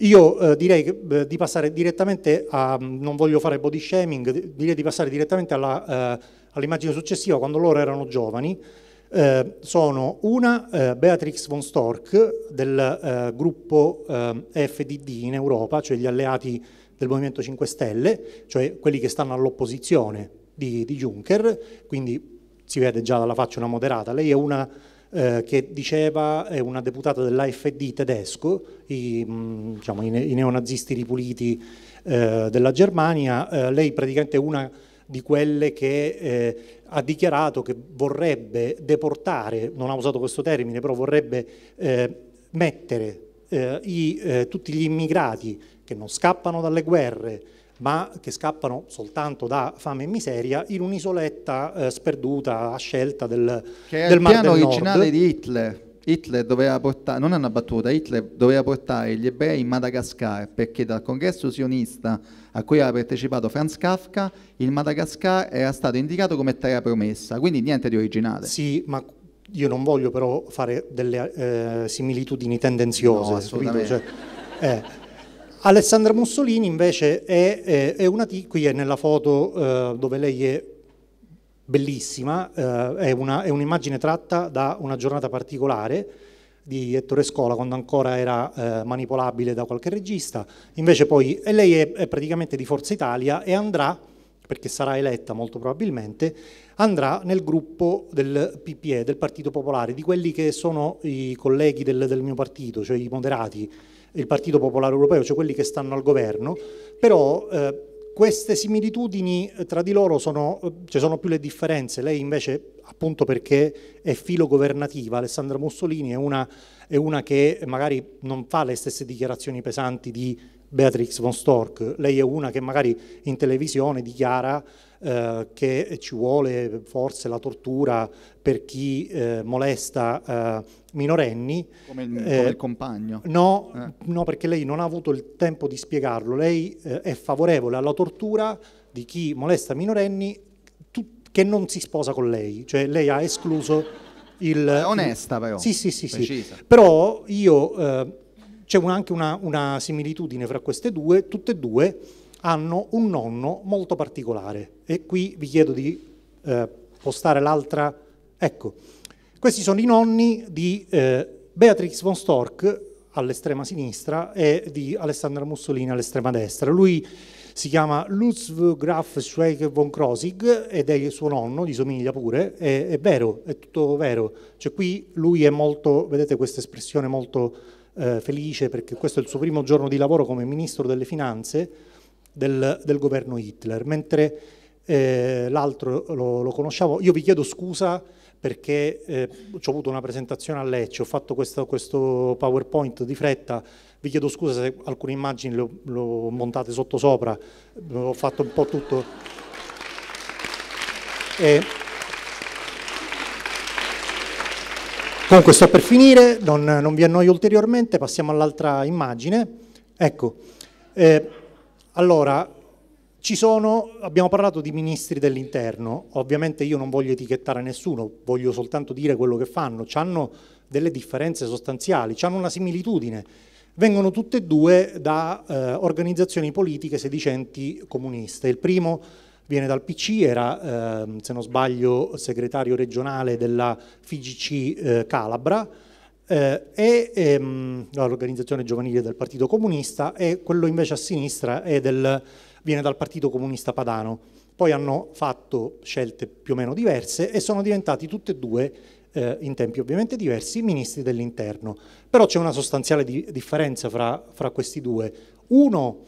io eh, direi eh, di passare direttamente a, non voglio fare body shaming, direi di passare direttamente eh, all'immagine eh, all successiva quando loro erano giovani. Eh, sono una eh, Beatrix von Stork del gruppo FDD in Europa, cioè gli alleati del Movimento 5 Stelle, cioè quelli che stanno all'opposizione di, di Juncker, quindi si vede già dalla faccia una moderata. Lei è una eh, che diceva, è una deputata dell'AFD tedesco, i, mm, diciamo, i neonazisti ripuliti eh, della Germania, eh, lei praticamente è una di quelle che eh, ha dichiarato che vorrebbe deportare, non ha usato questo termine, però vorrebbe eh, mettere eh, i, tutti gli immigrati che non scappano dalle guerre, ma che scappano soltanto da fame e miseria in un'isoletta eh, sperduta a scelta del, che è del Mar del Nord. il piano originale di Hitler. Hitler doveva portare, non è una battuta, Hitler doveva portare gli ebrei in Madagascar perché dal congresso sionista a cui aveva partecipato Franz Kafka il Madagascar era stato indicato come terra promessa, quindi niente di originale. Sì, ma io non voglio però fare delle eh, similitudini tendenziose. No, assolutamente. Cioè, eh, Alessandra Mussolini invece è, è, è una di, qui è nella foto eh, dove lei è bellissima, eh, è, un'immagine un tratta da una giornata particolare di Ettore Scola quando ancora era eh, manipolabile da qualche regista, invece poi lei è praticamente di Forza Italia e andrà perché sarà eletta molto probabilmente, andrà nel gruppo del PPE, del Partito Popolare, di quelli che sono i colleghi del, del mio partito, cioè i moderati, il Partito Popolare Europeo, cioè quelli che stanno al governo, però eh, queste similitudini eh, tra di loro sono, eh, cioè sono più le differenze, lei invece appunto perché è filo governativa, Alessandra Mussolini è una, è una che magari non fa le stesse dichiarazioni pesanti di Beatrix von Stork, lei è una che magari in televisione dichiara eh, che ci vuole forse la tortura per chi eh, molesta eh, minorenni. Come il, eh, come il compagno? No, eh. no, perché lei non ha avuto il tempo di spiegarlo. Lei è favorevole alla tortura di chi molesta minorenni che non si sposa con lei, cioè lei ha escluso il... È onesta però. Sì, sì, sì. sì. Però io c'è un, anche una, una, similitudine fra queste due, tutte e due hanno un nonno molto particolare e qui vi chiedo di eh, postare l'altra. Ecco, questi sono i nonni di eh, Beatrix von Stork all'estrema sinistra e di Alessandra Mussolini all'estrema destra. Lui si chiama Lutz Graf Schweig von Krosig ed è il suo nonno, gli somiglia pure, è, è vero, è tutto vero. Cioè qui lui è molto, vedete questa espressione molto eh, felice perché questo è il suo primo giorno di lavoro come ministro delle finanze del, del governo Hitler, mentre eh, l'altro lo, lo, conosciamo. Io vi chiedo scusa perché eh, ho avuto una presentazione a Lecce, ho fatto questo, questo, PowerPoint di fretta, vi chiedo scusa se alcune immagini le ho montate sotto sopra, ho fatto un po' tutto. E... Eh, comunque sto per finire, non, non vi annoio ulteriormente, passiamo all'altra immagine. Ecco, eh, allora, ci sono, abbiamo parlato di ministri dell'interno, ovviamente io non voglio etichettare nessuno, voglio soltanto dire quello che fanno, ci hanno delle differenze sostanziali, ci hanno una similitudine, vengono tutte e due da eh, organizzazioni politiche sedicenti comuniste. Il primo viene dal PC, era eh, se non sbaglio segretario regionale della FIGC eh, Calabra, eh, e ehm, l'organizzazione giovanile del Partito Comunista e quello invece a sinistra è del viene dal Partito Comunista Padano. Poi hanno fatto scelte più o meno diverse e sono diventati tutti e due eh, in tempi ovviamente diversi, ministri dell'interno. Però c'è una sostanziale di differenza fra, fra, questi due. Uno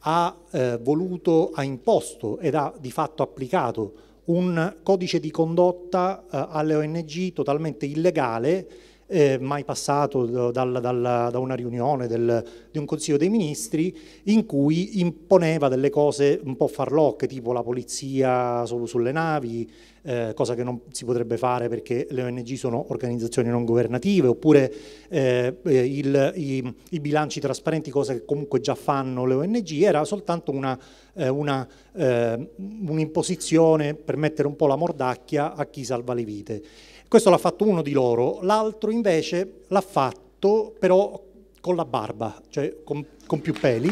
ha eh, voluto, ha imposto ed ha di fatto applicato un codice di condotta eh, alle ONG totalmente illegale eh, mai passato dalla, dalla, da una riunione del, di un Consiglio dei Ministri in cui imponeva delle cose un po' farlocche, tipo la polizia solo sulle navi, eh, cosa che non si potrebbe fare perché le ONG sono organizzazioni non governative, oppure eh, eh, il, i, i, bilanci trasparenti, cosa che comunque già fanno le ONG, era soltanto una, eh, una, eh, un'imposizione per mettere un po' la mordacchia a chi salva le vite. Questo l'ha fatto uno di loro, l'altro invece l'ha fatto però con la barba, cioè con, con più peli.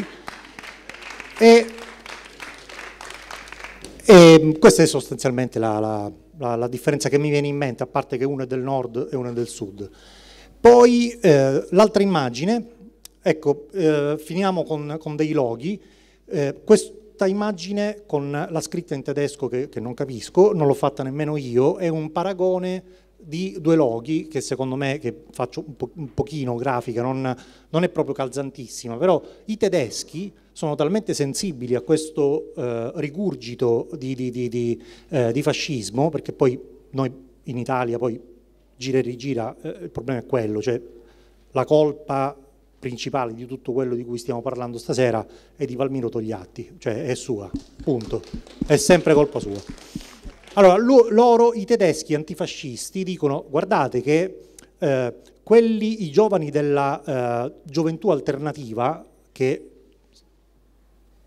E, e mm, questa è sostanzialmente la, la, la, la, differenza che mi viene in mente, a parte che uno è del nord e uno è del sud. Poi eh, l'altra immagine, ecco, eh, finiamo con, con, dei loghi. Eh, questa immagine con la scritta in tedesco che, che non capisco, non l'ho fatta nemmeno io, è un paragone di due loghi, che secondo me, che faccio un, po un pochino grafica, non, non, è proprio calzantissima, però i tedeschi sono talmente sensibili a questo eh, rigurgito di, di, di, eh, di, fascismo, perché poi noi in Italia poi gira e rigira, eh, il problema è quello, cioè la colpa principale di tutto quello di cui stiamo parlando stasera è di Palmiro Togliatti, cioè è sua, punto, è sempre colpa sua. Allora, loro, i tedeschi antifascisti, dicono guardate che eh, quelli, i giovani della eh, gioventù alternativa, che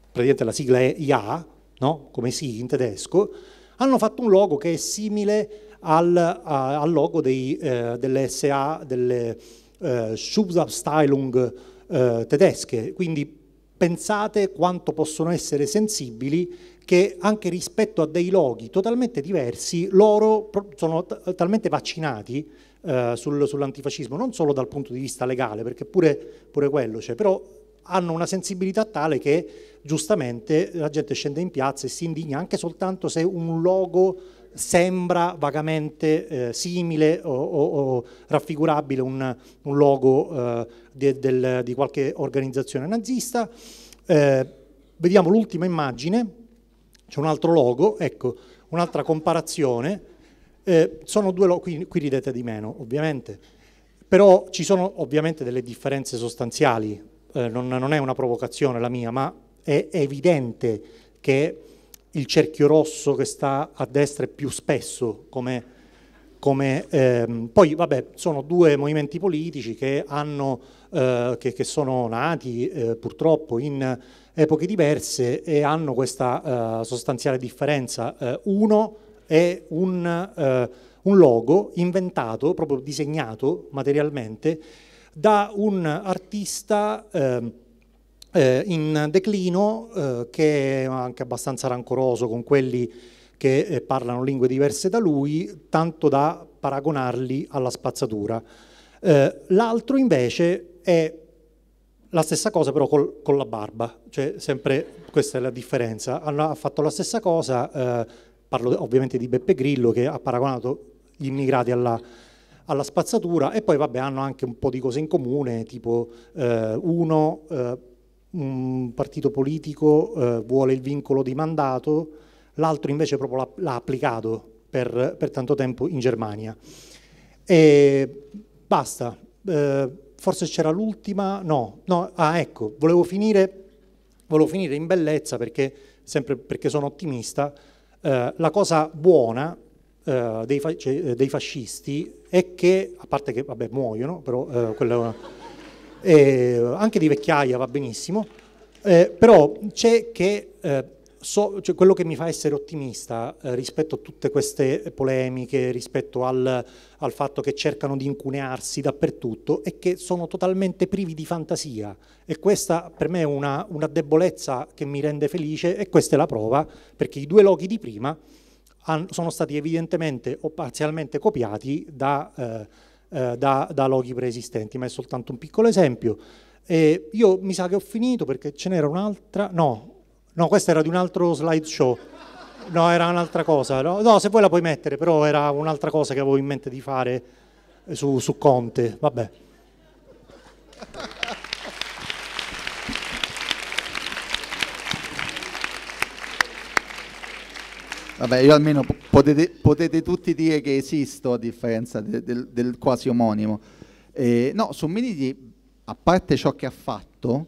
praticamente la sigla è IA, no? come sì in tedesco, hanno fatto un logo che è simile al, a, al logo dei, eh, delle SA, delle eh, Schubsabsteilung eh, tedesche. Quindi pensate quanto possono essere sensibili che anche rispetto a dei loghi totalmente diversi, loro sono talmente vaccinati eh, sul, sull'antifascismo, non solo dal punto di vista legale, perché pure, pure quello c'è, però hanno una sensibilità tale che giustamente la gente scende in piazza e si indigna anche soltanto se un logo sembra vagamente eh, simile o, o, o, raffigurabile un, un logo eh, di, del, di, qualche organizzazione nazista. Eh, vediamo l'ultima immagine c'è un altro logo, ecco, un'altra comparazione. Eh, sono due logo, qui, qui ridete di meno ovviamente, però ci sono ovviamente delle differenze sostanziali, eh, non, non, è una provocazione la mia, ma è, è evidente che il cerchio rosso che sta a destra è più spesso come... Come, ehm, poi vabbè sono due movimenti politici che, hanno, eh, che, che sono nati eh, purtroppo in epoche diverse e hanno questa eh, sostanziale differenza. Eh, uno è un, eh, un logo inventato, proprio disegnato materialmente, da un artista eh, eh, in declino eh, che è anche abbastanza rancoroso con quelli che parlano lingue diverse da lui, tanto da paragonarli alla spazzatura. l'altro invece è la stessa cosa però col, con la barba, cioè sempre questa è la differenza. Hanno fatto la stessa cosa, eh, parlo ovviamente di Beppe Grillo che ha paragonato gli immigrati alla, alla spazzatura e poi vabbè hanno anche un po' di cose in comune, tipo eh, uno, eh, un partito politico eh, vuole il vincolo di mandato, l'altro invece proprio l'ha, applicato per, per, tanto tempo in Germania. E basta eh, forse c'era l'ultima, no, no, ah ecco, volevo finire, volevo finire in bellezza perché, sempre perché sono ottimista, eh, la cosa buona eh, dei, fa cioè, eh, dei, fascisti è che, a parte che vabbè muoiono, però eh, quella, anche di vecchiaia va benissimo, eh, però c'è che eh, so, cioè, quello che mi fa essere ottimista eh, rispetto a tutte queste polemiche, rispetto al, al fatto che cercano di incunearsi dappertutto, è che sono totalmente privi di fantasia e questa per me è una, una debolezza che mi rende felice e questa è la prova perché i due loghi di prima han, sono stati evidentemente o parzialmente copiati da, eh, eh, da, da loghi preesistenti, ma è soltanto un piccolo esempio. E io mi sa che ho finito perché ce n'era un'altra, no, No, questo era di un altro slideshow. No, era un'altra cosa. No, no, se vuoi la puoi mettere, però era un'altra cosa che avevo in mente di fare eh, su, su Conte. Vabbè. Vabbè, io almeno potete, potete, tutti dire che esisto a differenza del, del, del quasi omonimo. Eh, no, Minidi, a parte ciò che ha fatto,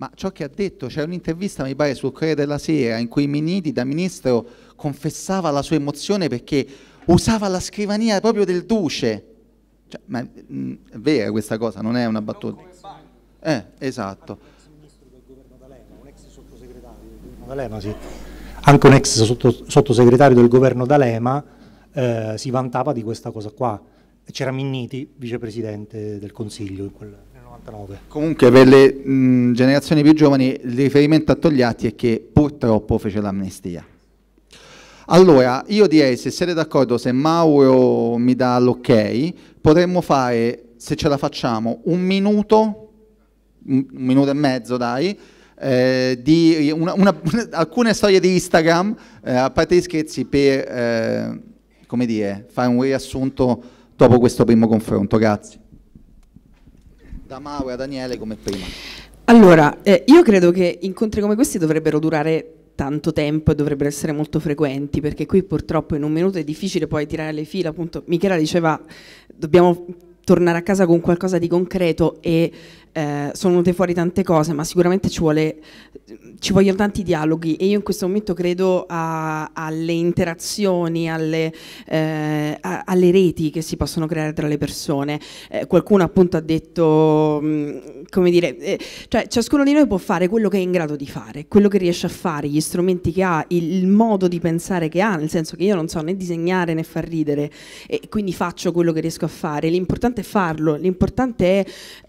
ma ciò che ha detto, c'è un'intervista mi pare sul Corriere della Sera in cui Miniti da ministro confessava la sua emozione perché usava la scrivania proprio del duce. Cioè, ma mh, è vera questa cosa, non è una battuta. Eh, esatto. Anche un ex sottosegretario del governo D'Alema eh, si vantava di questa cosa qua. C'era Minniti, vicepresidente del Consiglio in quel 99. Comunque per le mh, generazioni più giovani il riferimento a Togliatti è che purtroppo fece l'amnistia. Allora, io direi, se siete d'accordo, se Mauro mi dà l'ok, potremmo fare, se ce la facciamo, un minuto, un minuto e mezzo dai, eh, di una, una, alcune storie di Instagram, eh, a parte gli scherzi, per eh, come dire, fare un riassunto dopo questo primo confronto. Grazie da e a Daniele come prima? Allora, eh, io credo che incontri come questi dovrebbero durare tanto tempo e dovrebbero essere molto frequenti, perché qui purtroppo in un minuto è difficile poi tirare le fila, appunto Michela diceva dobbiamo tornare a casa con qualcosa di concreto e eh, sono venute fuori tante cose, ma sicuramente ci, vuole, ci, vogliono tanti dialoghi e io in questo momento credo a, alle interazioni, alle, eh, a, alle, reti che si possono creare tra le persone. Eh, qualcuno appunto ha detto, mh, mm, come dire, eh, cioè ciascuno di noi può fare quello che è in grado di fare, quello che riesce a fare, gli strumenti che ha, il, il modo di pensare che ha, nel senso che io non so né disegnare né far ridere e quindi faccio quello che riesco a fare. L'importante è farlo, l'importante è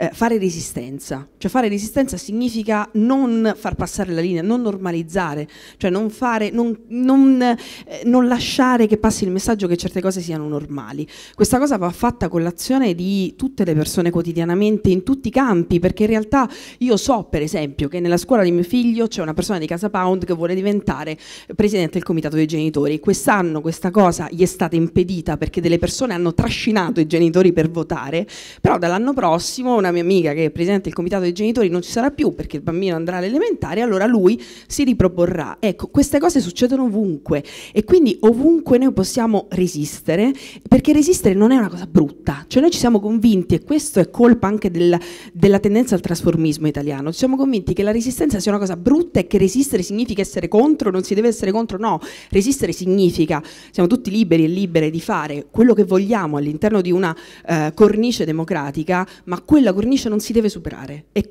eh, fare resistenza resistenza, cioè fare resistenza significa non far passare la linea, non normalizzare, cioè non, fare, non, non, eh, non lasciare che passi il messaggio che certe cose siano normali. Questa cosa va fatta con l'azione di tutte le persone quotidianamente in tutti i campi, perché in realtà io so per esempio che nella scuola di mio figlio c'è una persona di Casa Pound che vuole diventare presidente del comitato dei genitori. Quest'anno questa cosa gli è stata impedita perché delle persone hanno trascinato i genitori per votare, però dall'anno prossimo una mia amica che è presente il comitato dei genitori non ci sarà più perché il bambino andrà all'elementare, allora lui si riproporrà. Ecco, queste cose succedono ovunque e quindi ovunque noi possiamo resistere, perché resistere non è una cosa brutta, cioè noi ci siamo convinti, e questo è colpa anche della, della tendenza al trasformismo italiano, ci siamo convinti che la resistenza sia una cosa brutta e che resistere significa essere contro, non si deve essere contro, no, resistere significa, siamo tutti liberi e libere di fare quello che vogliamo all'interno di una eh, cornice democratica, ma quella cornice non si deve superare e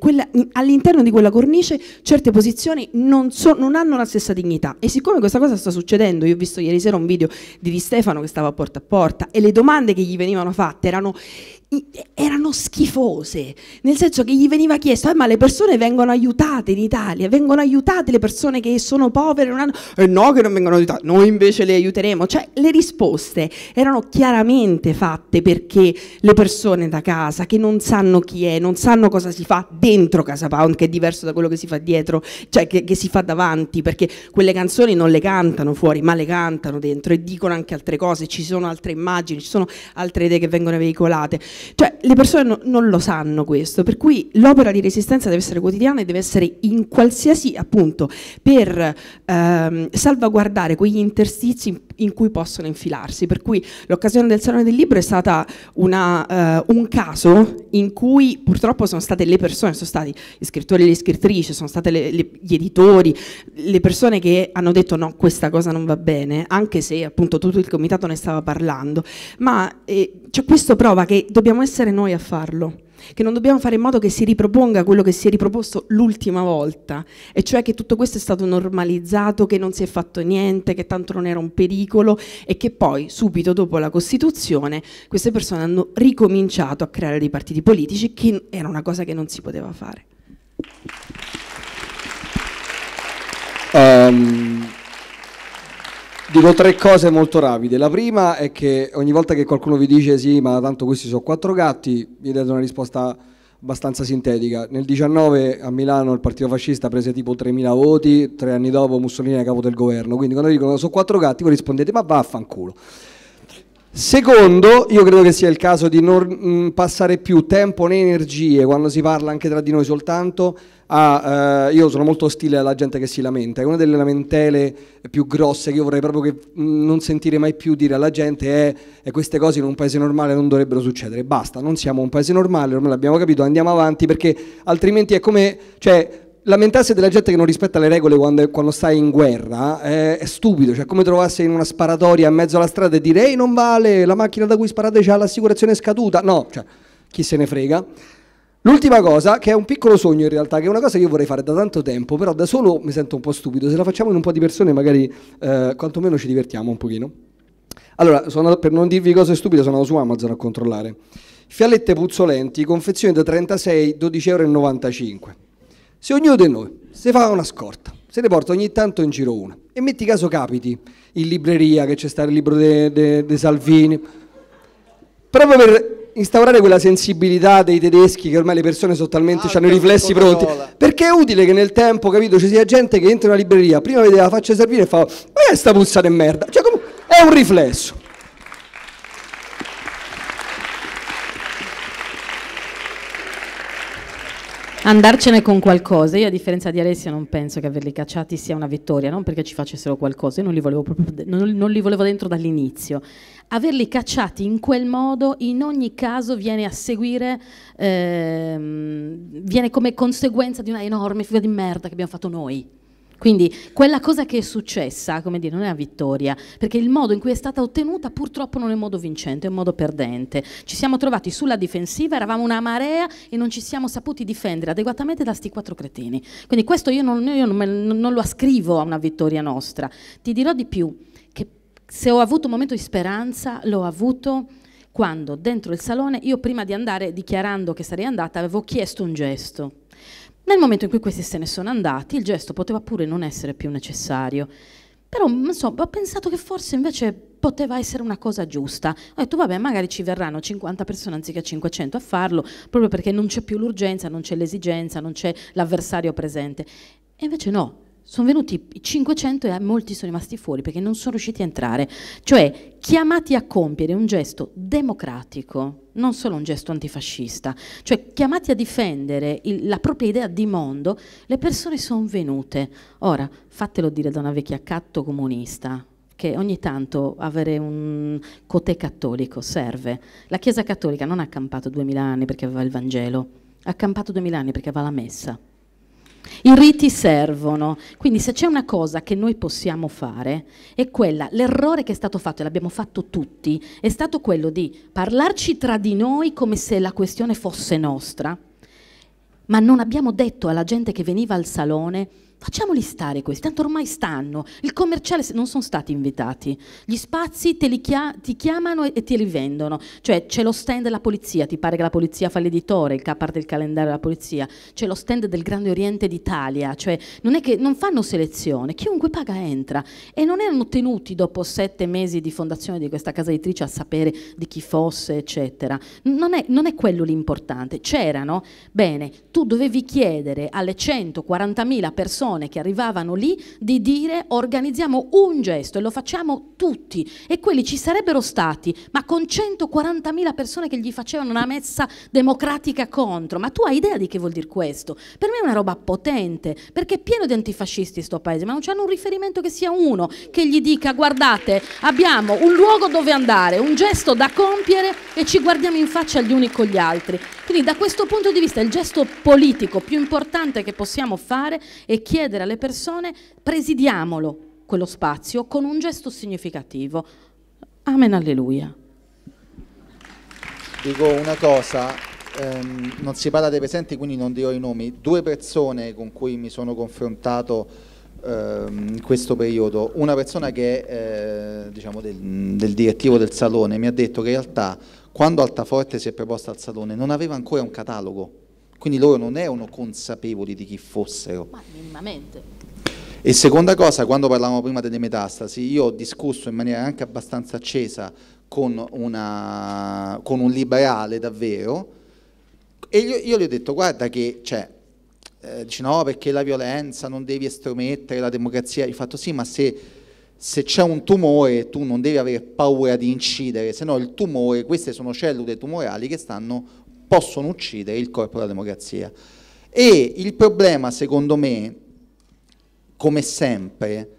all'interno di quella cornice certe posizioni non, so, non, hanno la stessa dignità e siccome questa cosa sta succedendo, io ho visto ieri sera un video di Di Stefano che stava porta a porta e le domande che gli venivano fatte erano erano schifose, nel senso che gli veniva chiesto, ah, ma le persone vengono aiutate in Italia, vengono aiutate le persone che sono povere, non hanno... eh no che non vengono aiutate, noi invece le aiuteremo, cioè le risposte erano chiaramente fatte perché le persone da casa che non sanno chi è, non sanno cosa si fa dentro Casa Pound, che è diverso da quello che si fa dietro, cioè che, che si fa davanti, perché quelle canzoni non le cantano fuori, ma le cantano dentro e dicono anche altre cose, ci sono altre immagini, ci sono altre idee che vengono veicolate. Cioè, le persone no, non lo sanno questo, per cui l'opera di resistenza deve essere quotidiana e deve essere in qualsiasi, appunto, per ehm, salvaguardare quegli interstizi in, in, cui possono infilarsi. Per cui l'occasione del Salone del Libro è stata una, eh, un caso in cui purtroppo sono state le persone, sono stati gli scrittori e le scrittrici, sono stati gli editori, le persone che hanno detto no, questa cosa non va bene, anche se appunto tutto il comitato ne stava parlando, ma eh, cioè questo prova che dobbiamo essere noi a farlo, che non dobbiamo fare in modo che si riproponga quello che si è riproposto l'ultima volta, e cioè che tutto questo è stato normalizzato, che non si è fatto niente, che tanto non era un pericolo e che poi subito dopo la Costituzione queste persone hanno ricominciato a creare dei partiti politici che era una cosa che non si poteva fare. Um. Dico tre cose molto rapide. La prima è che ogni volta che qualcuno vi dice sì, ma tanto questi sono quattro gatti, vi date una risposta abbastanza sintetica. Nel 19 a Milano il partito fascista prese tipo 3.000 voti, tre anni dopo Mussolini era capo del governo, quindi quando dicono sono quattro gatti voi rispondete ma vaffanculo. Secondo, io credo che sia il caso di non mm, passare più tempo né energie quando si parla anche tra di noi soltanto a, eh, io sono molto ostile alla gente che si lamenta, una delle lamentele più grosse che io vorrei proprio che non sentire mai più dire alla gente è che queste cose in un paese normale non dovrebbero succedere, basta, non siamo un paese normale, ormai l'abbiamo capito, andiamo avanti perché altrimenti è come... Cioè, lamentarsi della gente che non rispetta le regole quando, quando stai in guerra eh, è stupido, cioè come trovarsi in una sparatoria in mezzo alla strada e dire ehi non vale, la macchina da cui sparate c'ha l'assicurazione scaduta, no, cioè chi se ne frega. L'ultima cosa, che è un piccolo sogno in realtà, che è una cosa che io vorrei fare da tanto tempo, però da solo mi sento un po' stupido. Se la facciamo in un po' di persone, magari eh, quantomeno ci divertiamo un pochino. Allora, sono, per non dirvi cose stupide, sono andato su Amazon a controllare. Fialette puzzolenti, confezione da 36, 12,95 euro. Se ognuno di noi si fa una scorta, se ne porta ogni tanto in giro una, e metti caso capiti in libreria che c'è stato il libro di Salvini, proprio per instaurare quella sensibilità dei tedeschi che ormai le persone sono talmente ah, hanno i riflessi pronti perché è utile che nel tempo capito ci sia gente che entra in una libreria prima vede la faccia servire e fa ma che sta puzza di merda cioè, è un riflesso andarcene con qualcosa. Io a differenza di Alessia non penso che averli cacciati sia una vittoria, non perché ci facessero qualcosa, io non li volevo, proprio, non, non li volevo dentro dall'inizio. Averli cacciati in quel modo in ogni caso viene a seguire, ehm, viene come conseguenza di una enorme figura di merda che abbiamo fatto noi. Quindi quella cosa che è successa, come dire, non è una vittoria, perché il modo in cui è stata ottenuta purtroppo non è un modo vincente, è un modo perdente. Ci siamo trovati sulla difensiva, eravamo una marea e non ci siamo saputi difendere adeguatamente da sti quattro cretini. Quindi questo io non, io non, non lo ascrivo a una vittoria nostra. Ti dirò di più, che se ho avuto un momento di speranza, l'ho avuto quando dentro il salone io prima di andare dichiarando che sarei andata avevo chiesto un gesto nel momento in cui questi se ne sono andati, il gesto poteva pure non essere più necessario. Però so, ho pensato che forse invece poteva essere una cosa giusta. Ho detto, vabbè, magari ci verranno 50 persone anziché 500 a farlo, proprio perché non c'è più l'urgenza, non c'è l'esigenza, non c'è l'avversario presente. E invece no, sono venuti 500 e molti sono rimasti fuori perché non sono riusciti a entrare, cioè chiamati a compiere un gesto democratico, non solo un gesto antifascista, cioè chiamati a difendere il, la propria idea di mondo, le persone sono venute. Ora, fatelo dire da una vecchia catto comunista, che ogni tanto avere un cotè cattolico serve. La Chiesa cattolica non ha campato 2000 anni perché aveva il Vangelo, ha campato 2000 anni perché aveva la messa. I riti servono, quindi se c'è una cosa che noi possiamo fare è quella, l'errore che è stato fatto, e l'abbiamo fatto tutti, è stato quello di parlarci tra di noi come se la questione fosse nostra, ma non abbiamo detto alla gente che veniva al salone Facciamoli stare questi, tanto ormai stanno. Il commerciale non sono stati invitati. Gli spazi chia ti chiamano e, ti rivendono, Cioè c'è lo stand della polizia, ti pare che la polizia fa l'editore, il capo del calendario della polizia. C'è lo stand del Grande Oriente d'Italia. Cioè non è che non fanno selezione, chiunque paga entra. E non erano tenuti dopo sette mesi di fondazione di questa casa editrice a sapere di chi fosse, eccetera. Non è, non è quello l'importante. C'erano, bene, tu dovevi chiedere alle 140.000 persone persone che arrivavano lì di dire organizziamo un gesto e lo facciamo tutti e quelli ci sarebbero stati, ma con 140.000 persone che gli facevano una messa democratica contro. Ma tu hai idea di che vuol dire questo? Per me è una roba potente, perché è pieno di antifascisti sto paese, ma non c'hanno un riferimento che sia uno che gli dica guardate, abbiamo un luogo dove andare, un gesto da compiere e ci guardiamo in faccia gli uni con gli altri. Quindi da questo punto di vista il gesto politico più importante che possiamo fare è chiedere chiedere alle persone presidiamolo quello spazio con un gesto significativo. Amen, alleluia. Dico una cosa, ehm, non si parla dei presenti quindi non dirò i nomi, due persone con cui mi sono confrontato ehm, in questo periodo. Una persona che è eh, diciamo del, del, direttivo del salone mi ha detto che in realtà quando Altaforte si è proposta al salone non aveva ancora un catalogo quindi loro non erano consapevoli di chi fossero. Ma minimamente. E seconda cosa, quando parlavamo prima delle metastasi, io ho discusso in maniera anche abbastanza accesa con, una, con un liberale davvero, e io, io, gli ho detto guarda che, cioè, eh, dici no perché la violenza non devi estromettere la democrazia, di fatto sì, ma se, se c'è un tumore tu non devi avere paura di incidere, se no il tumore, queste sono cellule tumorali che stanno possono uccidere il corpo della democrazia. E il problema, secondo me, come sempre,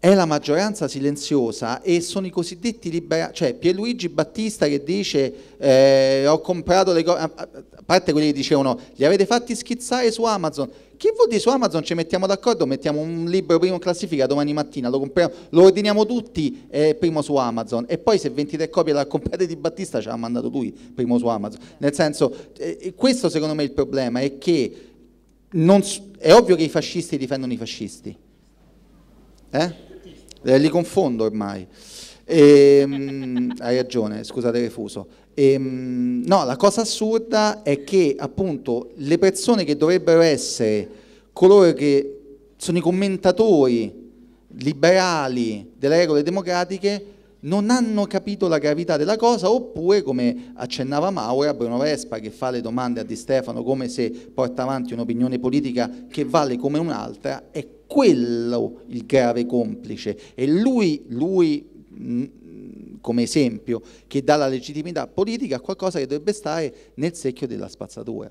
è la maggioranza silenziosa e sono i cosiddetti liberali, cioè Pierluigi Battista che dice eh, ho comprato le cose, a parte quelli che dicevano li avete fatti schizzare su Amazon, che vuol dire su Amazon ci mettiamo d'accordo, mettiamo un libro primo in classifica domani mattina, lo, compriamo, lo ordiniamo tutti eh, primo su Amazon e poi se 23 copie la comprate di Battista ce l'ha mandato lui primo su Amazon. Nel senso, eh, questo secondo me è il problema, è che non, è ovvio che i fascisti difendono i fascisti. Eh? eh li confondo ormai. E, mm, hai ragione, scusate Refuso. fuso. Ehm, no, la cosa assurda è che appunto le persone che dovrebbero essere coloro che sono i commentatori liberali delle regole democratiche non hanno capito la gravità della cosa oppure come accennava Maura Bruno Vespa che fa le domande a Di Stefano come se porta avanti un'opinione politica che vale come un'altra è quello il grave complice e lui, lui come esempio che dà la legittimità politica a qualcosa che dovrebbe stare nel secchio della spazzatura.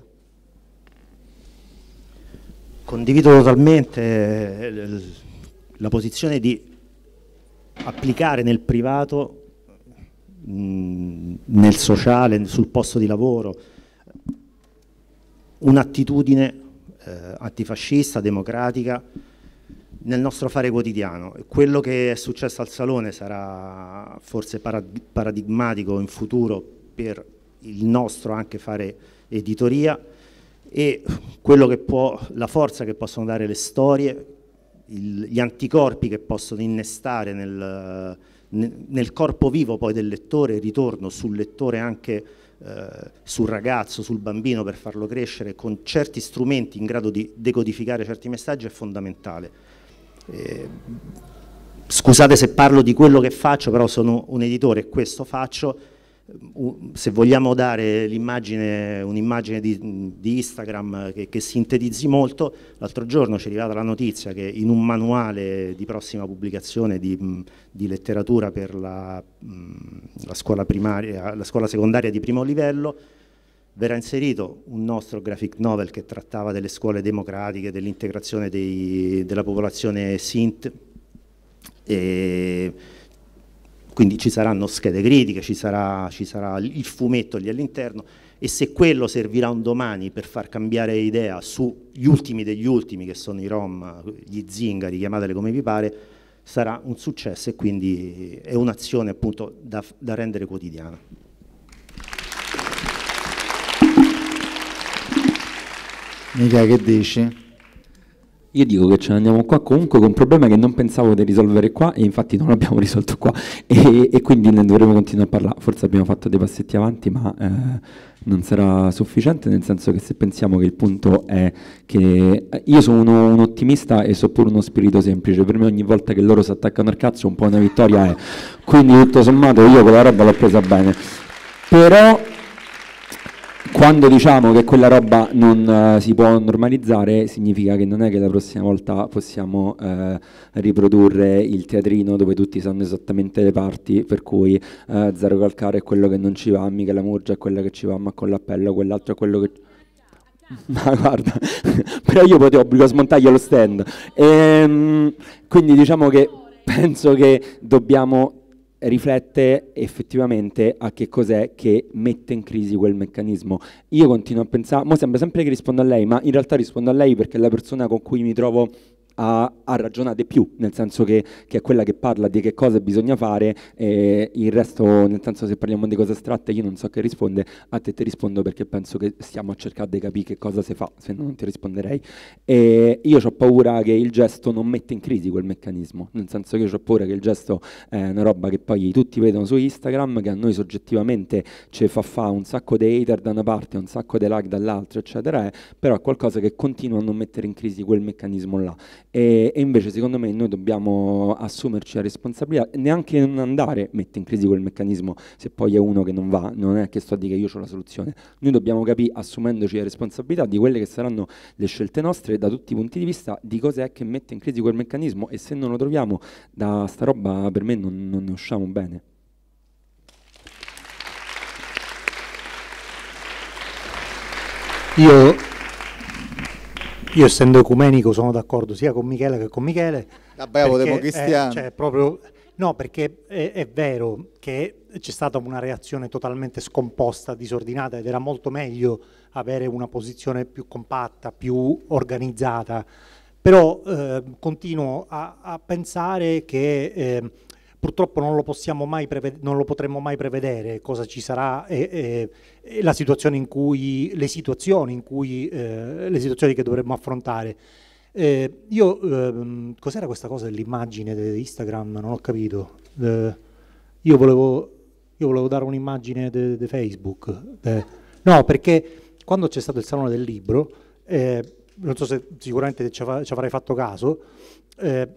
Condivido totalmente eh, la posizione di applicare nel privato, nel sociale, sul posto di lavoro, un'attitudine eh, antifascista, democratica, nel nostro fare quotidiano. Quello che è successo al Salone sarà forse paradigmatico in futuro per il nostro anche fare editoria e può, la forza che possono dare le storie, il, gli anticorpi che possono innestare nel, nel, corpo vivo poi del lettore, ritorno sul lettore anche eh, sul ragazzo, sul bambino per farlo crescere con certi strumenti in grado di decodificare certi messaggi è fondamentale eh, scusate se parlo di quello che faccio, però sono un editore e questo faccio. Se vogliamo dare un'immagine di, di, Instagram che, che sintetizzi molto, l'altro giorno ci è arrivata la notizia che in un manuale di prossima pubblicazione di, di letteratura per la, la, scuola primaria, la scuola secondaria di primo livello verrà inserito un nostro graphic novel che trattava delle scuole democratiche, dell'integrazione della popolazione Sint, e quindi ci saranno schede critiche, ci sarà, ci sarà il fumetto lì all'interno e se quello servirà un domani per far cambiare idea sugli ultimi degli ultimi che sono i Rom, gli zingari, chiamateli come vi pare, sarà un successo e quindi è un'azione appunto da, da rendere quotidiana. Mica che dici? Io dico che ce ne andiamo qua comunque con un problema che non pensavo di risolvere qua e infatti non l'abbiamo risolto qua e, e quindi ne dovremo continuare a parlare. Forse abbiamo fatto dei passetti avanti ma eh, non sarà sufficiente nel senso che se pensiamo che il punto è che eh, io sono uno, un ottimista e so pure uno spirito semplice, per me ogni volta che loro si attaccano al cazzo un po' una vittoria è, quindi tutto sommato io quella roba l'ho presa bene. Però quando diciamo che quella roba non uh, si può normalizzare significa che non è che la prossima volta possiamo uh, riprodurre il teatrino dove tutti sanno esattamente le parti per cui uh, Zero Calcare è quello che non ci va, Michela Murgia è quella che ci va ma con l'appello, quell'altro è quello che... Ma guarda, però io potevo obbligo a smontargli lo stand. Ehm, quindi diciamo che penso che dobbiamo riflette effettivamente a che cos'è che mette in crisi quel meccanismo. Io continuo a pensare, mo sembra sempre che rispondo a lei, ma in realtà rispondo a lei perché è la persona con cui mi trovo ha, a ragionare più, nel senso che, che, è quella che parla di che cosa bisogna fare e il resto, nel senso se parliamo di cose astratte io non so che risponde, a te ti rispondo perché penso che stiamo a cercare di capire che cosa si fa, se no non ti risponderei. E io ho paura che il gesto non metta in crisi quel meccanismo, nel senso che io ho paura che il gesto eh, è una roba che poi tutti vedono su Instagram, che a noi soggettivamente ci fa fa un sacco di hater da una parte, un sacco di lag dall'altra, eccetera, è, eh, però è qualcosa che continua a non mettere in crisi quel meccanismo là e, e, invece secondo me noi dobbiamo assumerci la responsabilità, neanche non andare mette in crisi quel meccanismo se poi è uno che non va, non è che sto a dire che io ho la soluzione, noi dobbiamo capire assumendoci la responsabilità di quelle che saranno le scelte nostre da tutti i punti di vista di cosa è che mette in crisi quel meccanismo e se non lo troviamo da sta roba per me non, non ne usciamo bene. Io io essendo ecumenico sono d'accordo sia con Michele che con Michele. Vabbè, volevo cristiano. cioè, proprio, no, perché è, è vero che c'è stata una reazione totalmente scomposta, disordinata ed era molto meglio avere una posizione più compatta, più organizzata però eh, continuo a, a, pensare che eh, purtroppo non lo, possiamo mai non lo potremmo mai prevedere cosa ci sarà e, e, e la situazione in cui, le situazioni in cui, eh, le situazioni che dovremmo affrontare. Eh, io, ehm, cos'era questa cosa dell'immagine di Instagram? Non ho capito. Eh, io, volevo, io, volevo, dare un'immagine di Facebook. De, eh, no, perché quando c'è stato il Salone del Libro, eh, non so se sicuramente ci, av ci avrai fatto caso, eh,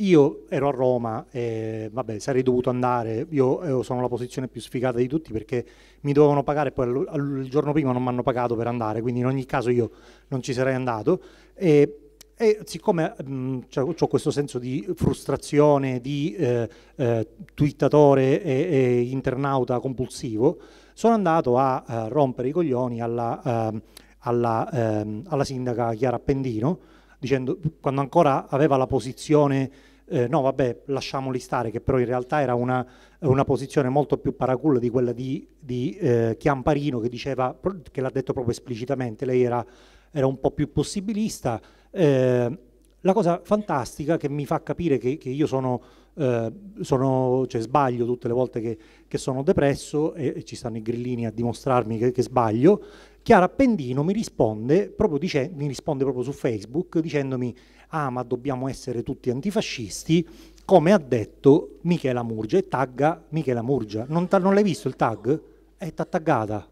io ero a Roma e vabbè, sarei dovuto andare, io eh, sono la posizione più sfigata di tutti perché mi dovevano pagare, e poi il giorno prima non mi hanno pagato per andare, quindi in ogni caso io non ci sarei andato. E, e siccome mh, mm, ho questo senso di frustrazione, di eh, eh twittatore e, e, internauta compulsivo, sono andato a, a eh, rompere i coglioni alla, eh, alla, eh, alla sindaca Chiara Appendino, dicendo, quando ancora aveva la posizione eh, no vabbè lasciamoli stare, che però in realtà era una, una posizione molto più paraculla di quella di, di eh, Chiamparino che diceva, che l'ha detto proprio esplicitamente, lei era, era un po' più possibilista. Eh, la cosa fantastica che mi fa capire che, che io sono, eh, sono cioè, sbaglio tutte le volte che, che sono depresso e, e, ci stanno i grillini a dimostrarmi che, che sbaglio, Chiara Pendino mi risponde, proprio dice, mi risponde proprio su Facebook dicendomi ah ma dobbiamo essere tutti antifascisti, come ha detto Michela Murgia e tagga Michela Murgia. Non, non l'hai visto il tag? È eh, taggata.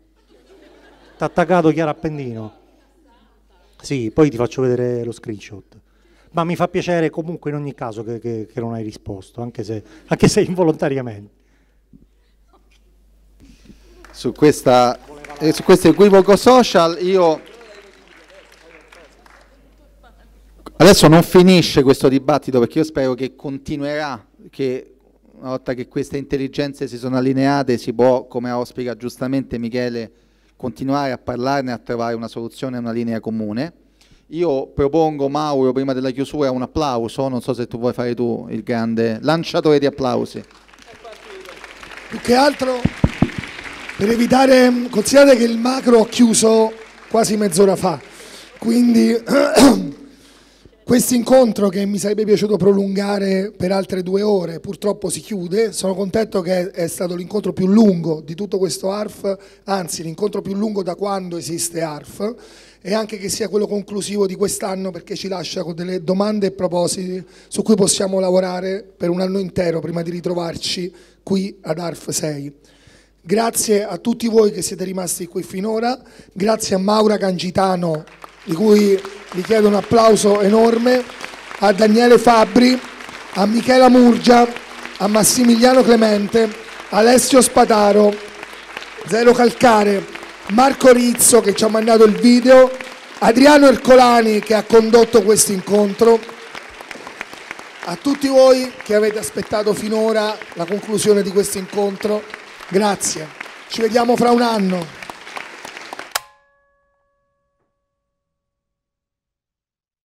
T'ha taggato Chiara Appendino. Sì, poi ti faccio vedere lo screenshot. Ma mi fa piacere comunque in ogni caso che, che, che non hai risposto, anche se, anche se involontariamente. Su, questa, eh, su questo equivoco social io Adesso non finisce questo dibattito perché io spero che continuerà, che una volta che queste intelligenze si sono allineate si può, come auspica giustamente Michele, continuare a parlarne, a trovare una soluzione, una linea comune. Io propongo Mauro, prima della chiusura, un applauso, non so se tu vuoi fare tu il grande lanciatore di applausi. Più che altro per evitare, considerate che il macro ha chiuso quasi mezz'ora fa, quindi Questo incontro che mi sarebbe piaciuto prolungare per altre due ore purtroppo si chiude, sono contento che è stato l'incontro più lungo di tutto questo ARF, anzi l'incontro più lungo da quando esiste ARF e anche che sia quello conclusivo di quest'anno perché ci lascia con delle domande e propositi su cui possiamo lavorare per un anno intero prima di ritrovarci qui ad ARF 6. Grazie a tutti voi che siete rimasti qui finora, grazie a Maura Cangitano di cui vi chiedo un applauso enorme, a Daniele Fabbri, a Michela Murgia, a Massimiliano Clemente, Alessio Spataro, Zero Calcare, Marco Rizzo che ci ha mandato il video, Adriano Ercolani che ha condotto questo incontro, a tutti voi che avete aspettato finora la conclusione di questo incontro, grazie. Ci vediamo fra un anno.